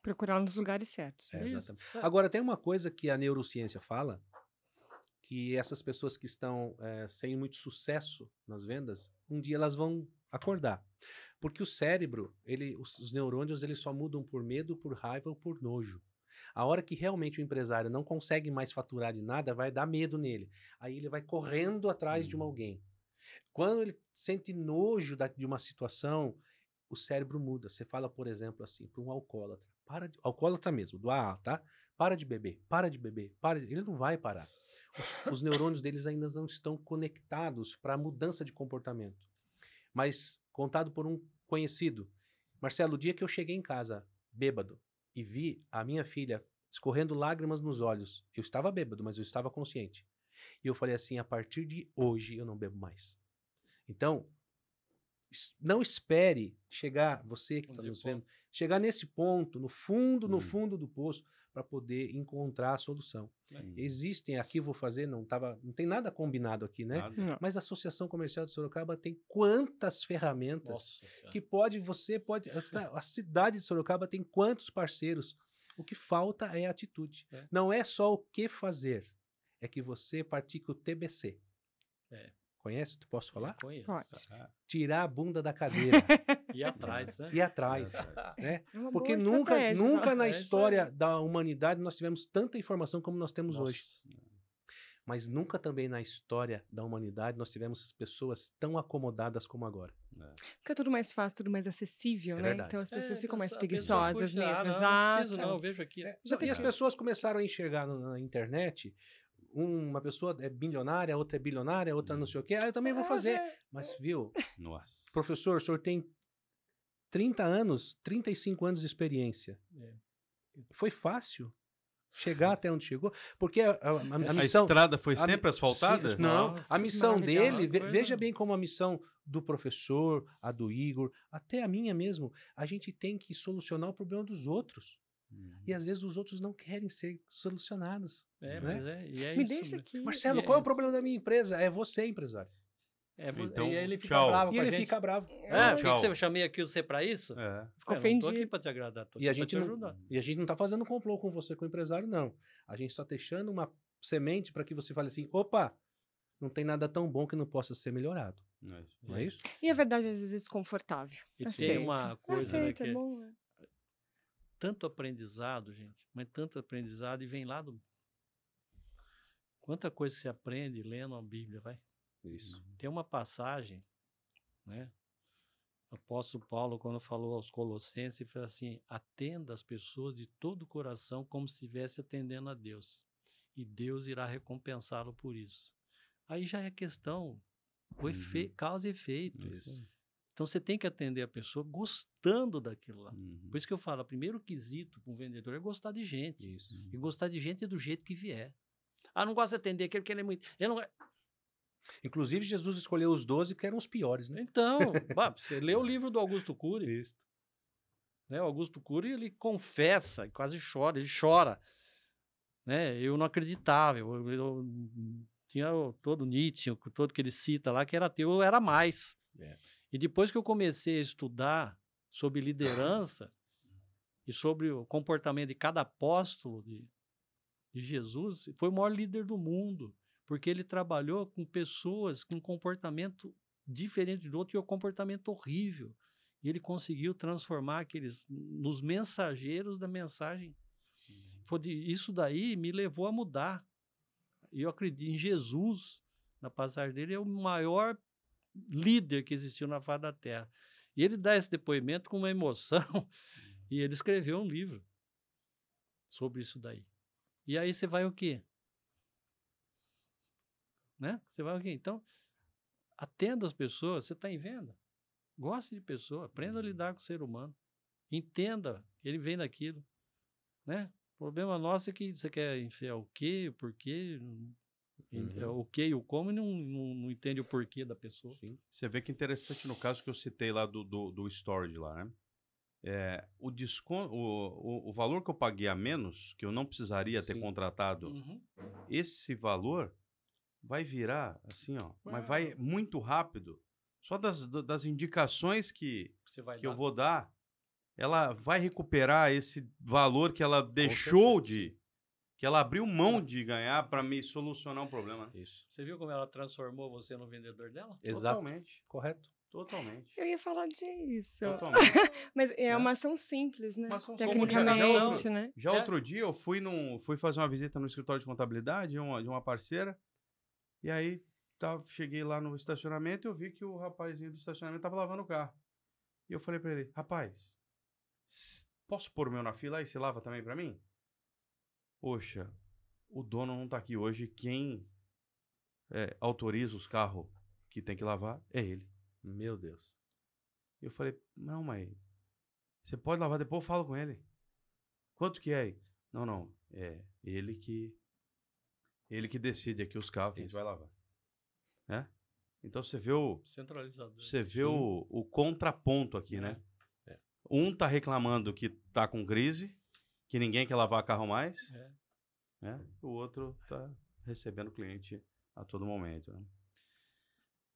Procurar nos lugares certos. É, é exatamente. É. Agora, tem uma coisa que a neurociência fala, que essas pessoas que estão é, sem muito sucesso nas vendas, um dia elas vão acordar. Porque o cérebro, ele, os, os neurônios, eles só mudam por medo, por raiva ou por nojo. A hora que realmente o empresário não consegue mais faturar de nada, vai dar medo nele. Aí ele vai correndo atrás hum. de um uhum. alguém. Quando ele sente nojo da, de uma situação, o cérebro muda. Você fala, por exemplo, assim, para um alcoólatra, para de, alcoólatra mesmo, do AA, ah, tá? Para de beber, para de beber, para de, ele não vai parar. Os, os neurônios deles ainda não estão conectados para a mudança de comportamento. Mas contado por um conhecido, Marcelo, o dia que eu cheguei em casa bêbado, e vi a minha filha escorrendo lágrimas nos olhos. Eu estava bêbado, mas eu estava consciente. E eu falei assim: a partir de hoje eu não bebo mais. Então, não espere chegar, você que está nos vendo, chegar nesse ponto, no fundo, hum. no fundo do poço, para poder encontrar a solução. É Sim. Existem, aqui vou fazer, não, tava, não tem nada combinado aqui, né? Mas a Associação Comercial de Sorocaba tem quantas ferramentas que pode, você pode. A cidade de Sorocaba tem quantos parceiros? O que falta é atitude. É. Não é só o que fazer, é que você participe o TBC. É. Conhece? Tu posso falar? Conheço. Pode. Tirar a bunda da cadeira. e atrás, né? E atrás, é né? É Porque nunca, né? nunca na é história da humanidade nós tivemos tanta informação como nós temos Nossa. hoje. Mas nunca também na história da humanidade nós tivemos pessoas tão acomodadas como agora. É. Fica tudo mais fácil, tudo mais acessível, é né? Então as pessoas ficam mais preguiçosas mesmo. não, ah, não, preciso, não, vejo aqui. Não, e as pessoas começaram a enxergar na internet uma pessoa é bilionária, outra é bilionária, outra não sei o quê. Ah, eu também vou é, fazer. É. Mas, viu? Nossa. Professor, o senhor tem 30 anos, 35 anos de experiência. É. Foi fácil chegar até onde chegou, porque a, a, a, a missão... estrada foi sempre asfaltada? Sim, não, a missão dele, veja bem como a missão do professor, a do Igor, até a minha mesmo, a gente tem que solucionar o problema dos outros. Uhum. E às vezes os outros não querem ser solucionados. É, né? mas é? é, e é Me isso, deixa aqui. Marcelo, e qual é, é o problema da minha empresa? É você, empresário. É, então, e ele fica tchau. bravo. E ele gente. fica bravo. É, por que você chamei aqui você para isso? É. Ficou ofendido. Eu tô aqui para te agradar, tô e a gente não, ajudar. E a gente não tá fazendo complô com você, com o empresário, não. A gente só tá deixando uma semente para que você fale assim: opa, não tem nada tão bom que não possa ser melhorado. Não é, não é isso? E a verdade é, às vezes é desconfortável. E Aceita. Tá tem uma coisa Aceita, tá né, é que, é bom, né? tanto aprendizado, gente, mas tanto aprendizado, e vem lá do. Quanta coisa se aprende lendo a Bíblia, vai. Isso. Uhum. Tem uma passagem, né? O apóstolo Paulo, quando falou aos Colossenses, ele falou assim: atenda as pessoas de todo o coração como se estivesse atendendo a Deus, e Deus irá recompensá-lo por isso. Aí já é questão, uhum. causa e efeito. Isso. Então você tem que atender a pessoa gostando daquilo lá. Uhum. Por isso que eu falo, o primeiro quesito para um vendedor é gostar de gente. Isso. E gostar de gente é do jeito que vier. Ah, não gosta de atender aquele que ele é muito. não... É Inclusive, Jesus escolheu os 12 que eram os piores, né? Então, você lê o é? livro do Augusto Cury. Isso. Né? O Augusto Cury, ele confessa, quase chora, ele chora. Né? Eu não acreditava, eu, eu tinha todo Nietzsche, todo que ele cita lá, que era teu, era mais. É. E depois que eu comecei a estudar sobre liderança e sobre o comportamento de cada apóstolo de, de Jesus, foi o maior líder do mundo, porque ele trabalhou com pessoas com um comportamento diferente do outro e um comportamento horrível. E ele conseguiu transformar aqueles nos mensageiros da mensagem. Uhum. Foi de, isso daí me levou a mudar. E eu acredito em Jesus, na passagem dele, é o maior líder que existiu na face da Terra. E ele dá esse depoimento com uma emoção e ele escreveu um livro sobre isso daí. E aí você vai o quê? Né? Você vai o quê? Então, atenda as pessoas, você está em venda. Goste de pessoa, aprenda a lidar com o ser humano. Entenda, ele vem daquilo. Né? O problema nosso é que você quer enfiar o quê, o porquê, Uhum. O que e o como não, não, não, entende o porquê da pessoa. Sim. Você vê que interessante no caso que eu citei lá do, do, do storage lá, né? É, o, desconto, o, o, o, valor que eu paguei a menos, que eu não precisaria ter contratado, uhum. esse valor vai virar assim, ó, Ué. mas vai muito rápido. Só das, das indicações que, que eu vou dar, ela vai recuperar esse valor que ela deixou de que ela abriu mão de ganhar para me solucionar um problema. Né? Isso. Você viu como ela transformou você no vendedor dela? Exato. Totalmente. Correto. Totalmente. Eu ia falar disso. Totalmente. Mas é, é, uma ação simples, né? Uma ação Tecnicamente, já, já né? outro, né? Já é. outro dia eu fui, num, fui fazer uma visita no escritório de contabilidade de uma, de uma parceira, e aí tá, cheguei lá no estacionamento e eu vi que o rapazinho do estacionamento estava lavando o carro. E eu falei para ele, rapaz, posso pôr o meu na fila e você lava também para mim? poxa, o dono não está aqui hoje, quem é, autoriza os carros que tem que lavar é ele. Meu Deus. Eu falei, não, mas você pode lavar, depois eu falo com ele. Quanto que é? Não, não, é ele que ele que decide aqui os carros. Ele vai lavar. É? Então você vê o centralizador. Você vê o, o, contraponto aqui, né? é. né? Um tá reclamando que tá com crise, que ninguém quer lavar carro mais, é. né? o outro está recebendo cliente a todo momento. Né?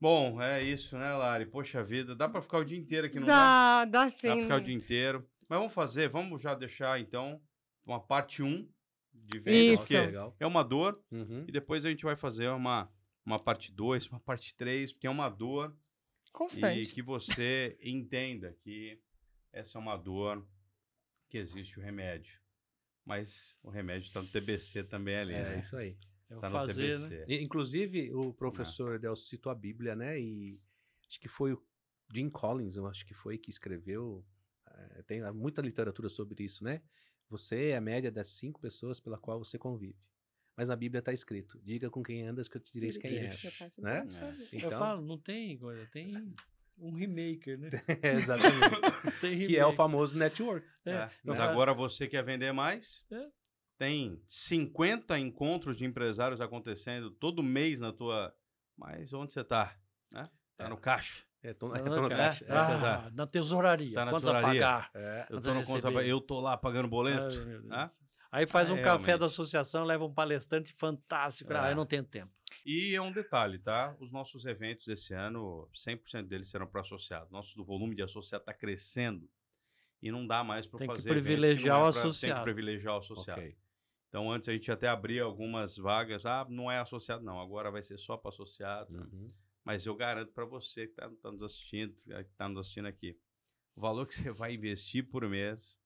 Bom, é isso, né, Lari? Poxa vida, dá para ficar o dia inteiro aqui, no dá? Dá, dá sim. Dá para ficar o dia inteiro. Mas vamos fazer, vamos já deixar, então, uma parte 1 de venda. isso. que é uma dor, uhum. e depois a gente vai fazer uma, uma parte 2, uma parte 3, porque é uma dor constante. E que você entenda que essa é uma dor que existe o remédio mas o remédio está no TBC também ali, é, né? É isso aí. Está é no fazer, né? Inclusive, o professor ah. citou a Bíblia, né? E acho que foi o Jim Collins, eu acho que foi, que escreveu. É, tem muita literatura sobre isso, né? Você é a média das cinco pessoas pela qual você convive. Mas na Bíblia está escrito: diga com quem andas que eu te direi quem és. Né? É. Então, eu falo, não tem coisa, tem um remaker, né? é, exatamente. que é o famoso network. É. é né? Mas é. agora você quer vender mais? É. Tem 50 encontros de empresários acontecendo todo mês na tua. Mas onde você está? Está né? no caixa. É, no caixa. Tá? ah, Na tesouraria. Tá na Quantos tesouraria. a pagar. É. Eu, tô eu tô lá pagando boleto. Ai, Aí faz um café da associação, leva um palestrante fantástico. Ah, eu não tenho tempo. E é um detalhe, tá? Os nossos eventos esse ano, 100% deles serão para associado. Nosso volume de associado está crescendo e não dá mais para fazer. Que privilegiar que é pra, o associado. Tem que é privilegiar o associado. Okay. Então, antes a gente até abria algumas vagas. Ah, não é associado, não. Agora vai ser só para associado. Tá? Uhum. Mas eu garanto para você que está tá nos assistindo, é, que está nos assistindo aqui, o valor que você vai investir por mês,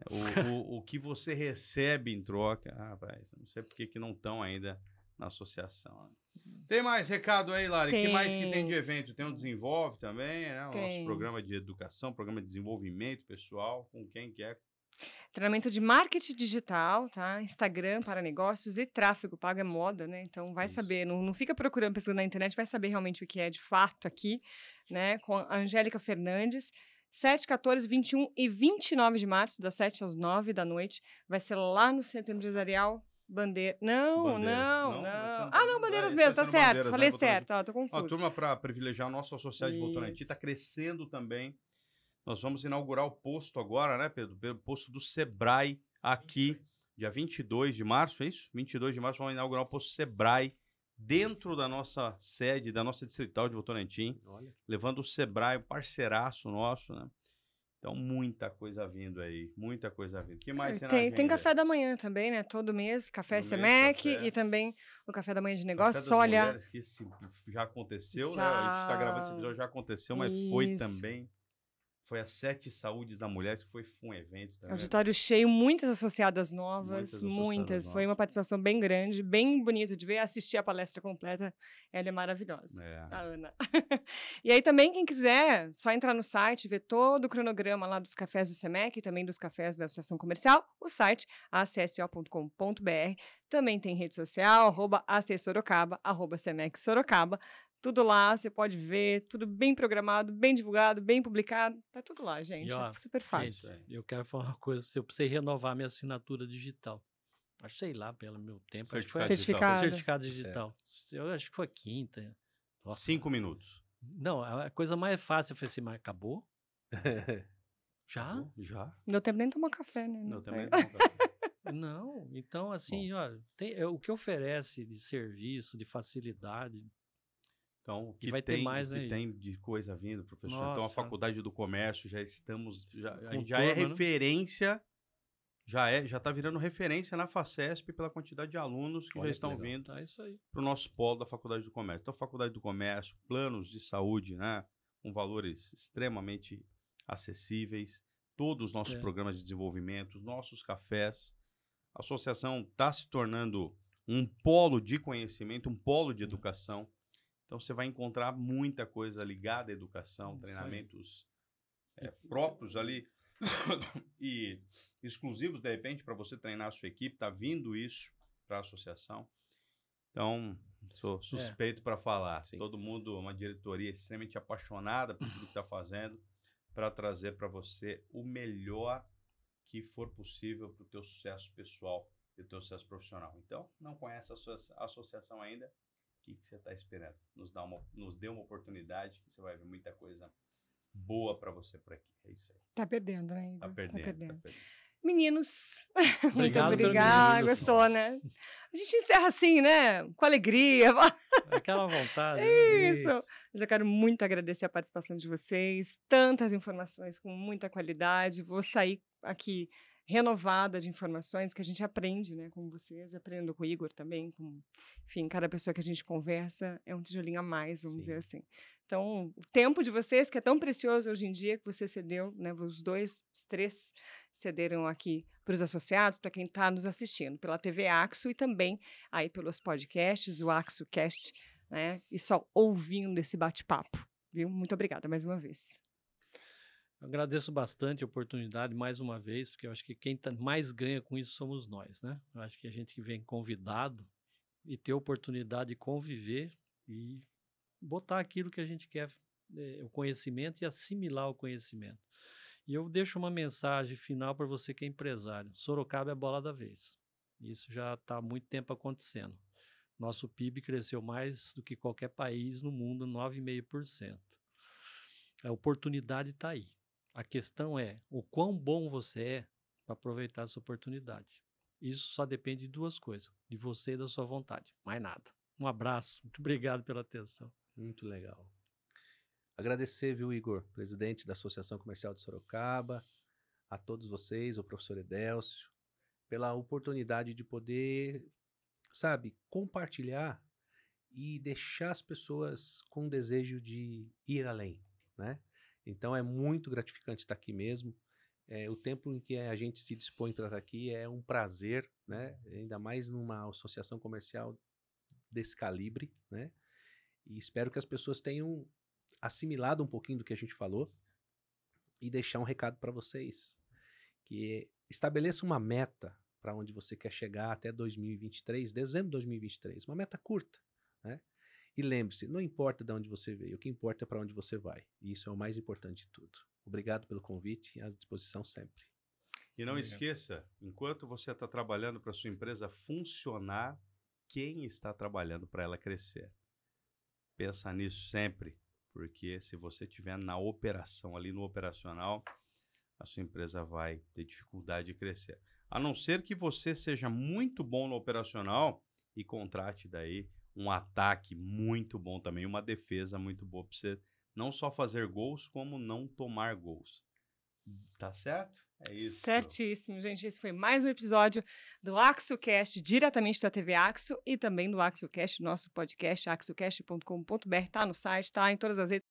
é, o, o, o, que você recebe em troca, ah, rapaz, não sei por que, que não estão ainda na associação. Né? Uhum. Tem mais recado aí, Lari? o que mais que tem de evento? Tem o Desenvolve também, né? O tem. nosso programa de educação, programa de desenvolvimento pessoal, com quem quer. É? Treinamento de marketing digital, tá? Instagram para negócios e tráfego paga é moda, né? Então vai Isso. saber, não, não fica procurando pessoas na internet, vai saber realmente o que é de fato aqui, né? Com a Angélica Fernandes. 7, 14, 21 e 29 de março, das 7 às 9 da noite. Vai ser lá no Centro Empresarial Bandeira. Não, bandeiras. não, não, não. Ah, tá não, bandeiras ah, mesmo, tá certo. Falei né, certo, ó, tô confuso. Ó, turma, para privilegiar o nosso associado Isso. de Votorantim, tá crescendo também. Nós vamos inaugurar o posto agora, né, Pedro? O posto do Sebrae aqui, dia 22 de março, é isso? 22 de março, vamos inaugurar o posto Sebrae dentro da nossa sede, da nossa distrital de Votorantim, Olha. levando o Sebrae, o parceiraço nosso, né? Então, muita coisa vindo aí, muita coisa vindo. que mais tem, tem café da manhã também, né? Todo mês, café Todo e também o café da manhã de negócios. Olha. Mulheres, que esse já aconteceu, já... né? A gente está gravando esse episódio, já aconteceu, mas Isso. foi também foi as Sete Saúdes da Mulher, que foi um evento também. Tá Auditório cheio, muitas associadas novas, muitas. muitas. Novas. Foi uma participação bem grande, bem bonito de ver. Assistir a palestra completa, ela é maravilhosa, é. a Ana. e aí também, quem quiser, só entrar no site, ver todo o cronograma lá dos cafés do SEMEC e também dos cafés da Associação Comercial, o site acso.com.br. Também tem rede social, arroba acsorocaba, arroba semec sorocaba. Tudo lá, você pode ver, tudo bem programado, bem divulgado, bem publicado. Tá tudo lá, gente. É ó, é super fácil. Gente, é, eu quero falar uma coisa, eu precisei renovar minha assinatura digital. Acho, sei lá, pelo meu tempo. Certificado, digital. Certificado digital. É. Eu acho que foi quinta. Nossa. Cinco minutos. Não, a coisa mais fácil foi assim, mas acabou? já? já. Não tempo nem tomar café, né? Não, não tempo nem tomar café. Não, então assim, ó, tem, é, o que oferece de serviço, de facilidade, então, o que, vai tem, ter mais aí. tem de coisa vindo, professor. Nossa. Então, a Faculdade do Comércio já estamos, já, já é né? referência, já é, já está virando referência na Facesp pela quantidade de alunos que Olha já estão vindo tá, para o nosso polo da Faculdade do Comércio. Então, a Faculdade do Comércio, planos de saúde, né, com valores extremamente acessíveis, todos os nossos é. programas de desenvolvimento, nossos cafés. A associação está se tornando um polo de conhecimento, um polo de é. educação então você vai encontrar muita coisa ligada à educação, treinamentos é, próprios ali e exclusivos, de repente, para você treinar a sua equipe. Está vindo isso para a associação. Então, sou é. suspeito é. para falar. Assim. todo mundo, uma diretoria extremamente apaixonada por tudo que está fazendo, para trazer para você o melhor que for possível para o teu sucesso pessoal e o teu sucesso profissional. Então, não conhece a, sua, a associação ainda? que, que você está esperando? Nos, dá uma, nos dê uma oportunidade que você vai ver muita coisa boa para você por aqui. É isso aí. Tá perdendo, né? Está Tá perdendo. Tá perdendo. Tá perdendo. Meninos, obrigado, muito obrigada. Ah, gostou, né? A gente encerra assim, né? Com alegria. Aquela vontade. Né? Isso. isso. Mas eu quero muito agradecer a participação de vocês. Tantas informações com muita qualidade. Vou sair aqui renovada de informações que a gente aprende, né, com vocês, aprendo com o Igor também, com, enfim, cada pessoa que a gente conversa é um tijolinho a mais, vamos Sim. dizer assim. Então, o tempo de vocês, que é tão precioso hoje em dia, que você cedeu, né, os dois, os três cederam aqui para os associados, para quem está nos assistindo, pela TV Axo e também aí pelos podcasts, o AxoCast, né, e só ouvindo esse bate-papo, viu? Muito obrigada mais uma vez. Agradeço bastante a oportunidade mais uma vez, porque eu acho que quem tá mais ganha com isso somos nós, né? Eu acho que a gente que vem convidado e ter oportunidade de conviver e botar aquilo que a gente quer, é, o conhecimento e assimilar o conhecimento. E eu deixo uma mensagem final para você que é empresário. Sorocaba é a bola da vez. Isso já está há muito tempo acontecendo. Nosso PIB cresceu mais do que qualquer país no mundo, 9,5%. A oportunidade está aí. A questão é o quão bom você é para aproveitar essa oportunidade. Isso só depende de duas coisas: de você e da sua vontade. Mais nada. Um abraço, muito obrigado pela atenção. Muito legal. Agradecer, viu, Igor, presidente da Associação Comercial de Sorocaba, a todos vocês, o professor Edélcio, pela oportunidade de poder, sabe, compartilhar e deixar as pessoas com desejo de ir além, né? Então é muito gratificante estar aqui mesmo. É, o tempo em que a gente se dispõe para estar aqui é um prazer, né? Uhum. Ainda mais numa associação comercial desse calibre, né? E espero que as pessoas tenham assimilado um pouquinho do que a gente falou e deixar um recado para vocês, que estabeleça uma meta para onde você quer chegar até 2023, dezembro de 2023, uma meta curta. E lembre-se, não importa de onde você veio, o que importa é para onde você vai. E isso é o mais importante de tudo. Obrigado pelo convite e à disposição sempre. E não esqueça, enquanto você está trabalhando para sua empresa funcionar, quem está trabalhando para ela crescer. Pensa nisso sempre, porque se você estiver na operação, ali no operacional, a sua empresa vai ter dificuldade de crescer. A não ser que você seja muito bom no operacional e contrate daí um ataque muito bom também, uma defesa muito boa para você não só fazer gols, como não tomar gols. Tá certo? É isso. Certíssimo, gente. Esse foi mais um episódio do AxoCast, diretamente da TV Axo e também do AxoCast, nosso podcast, axocast.com.br. Tá no site, tá em todas as redes.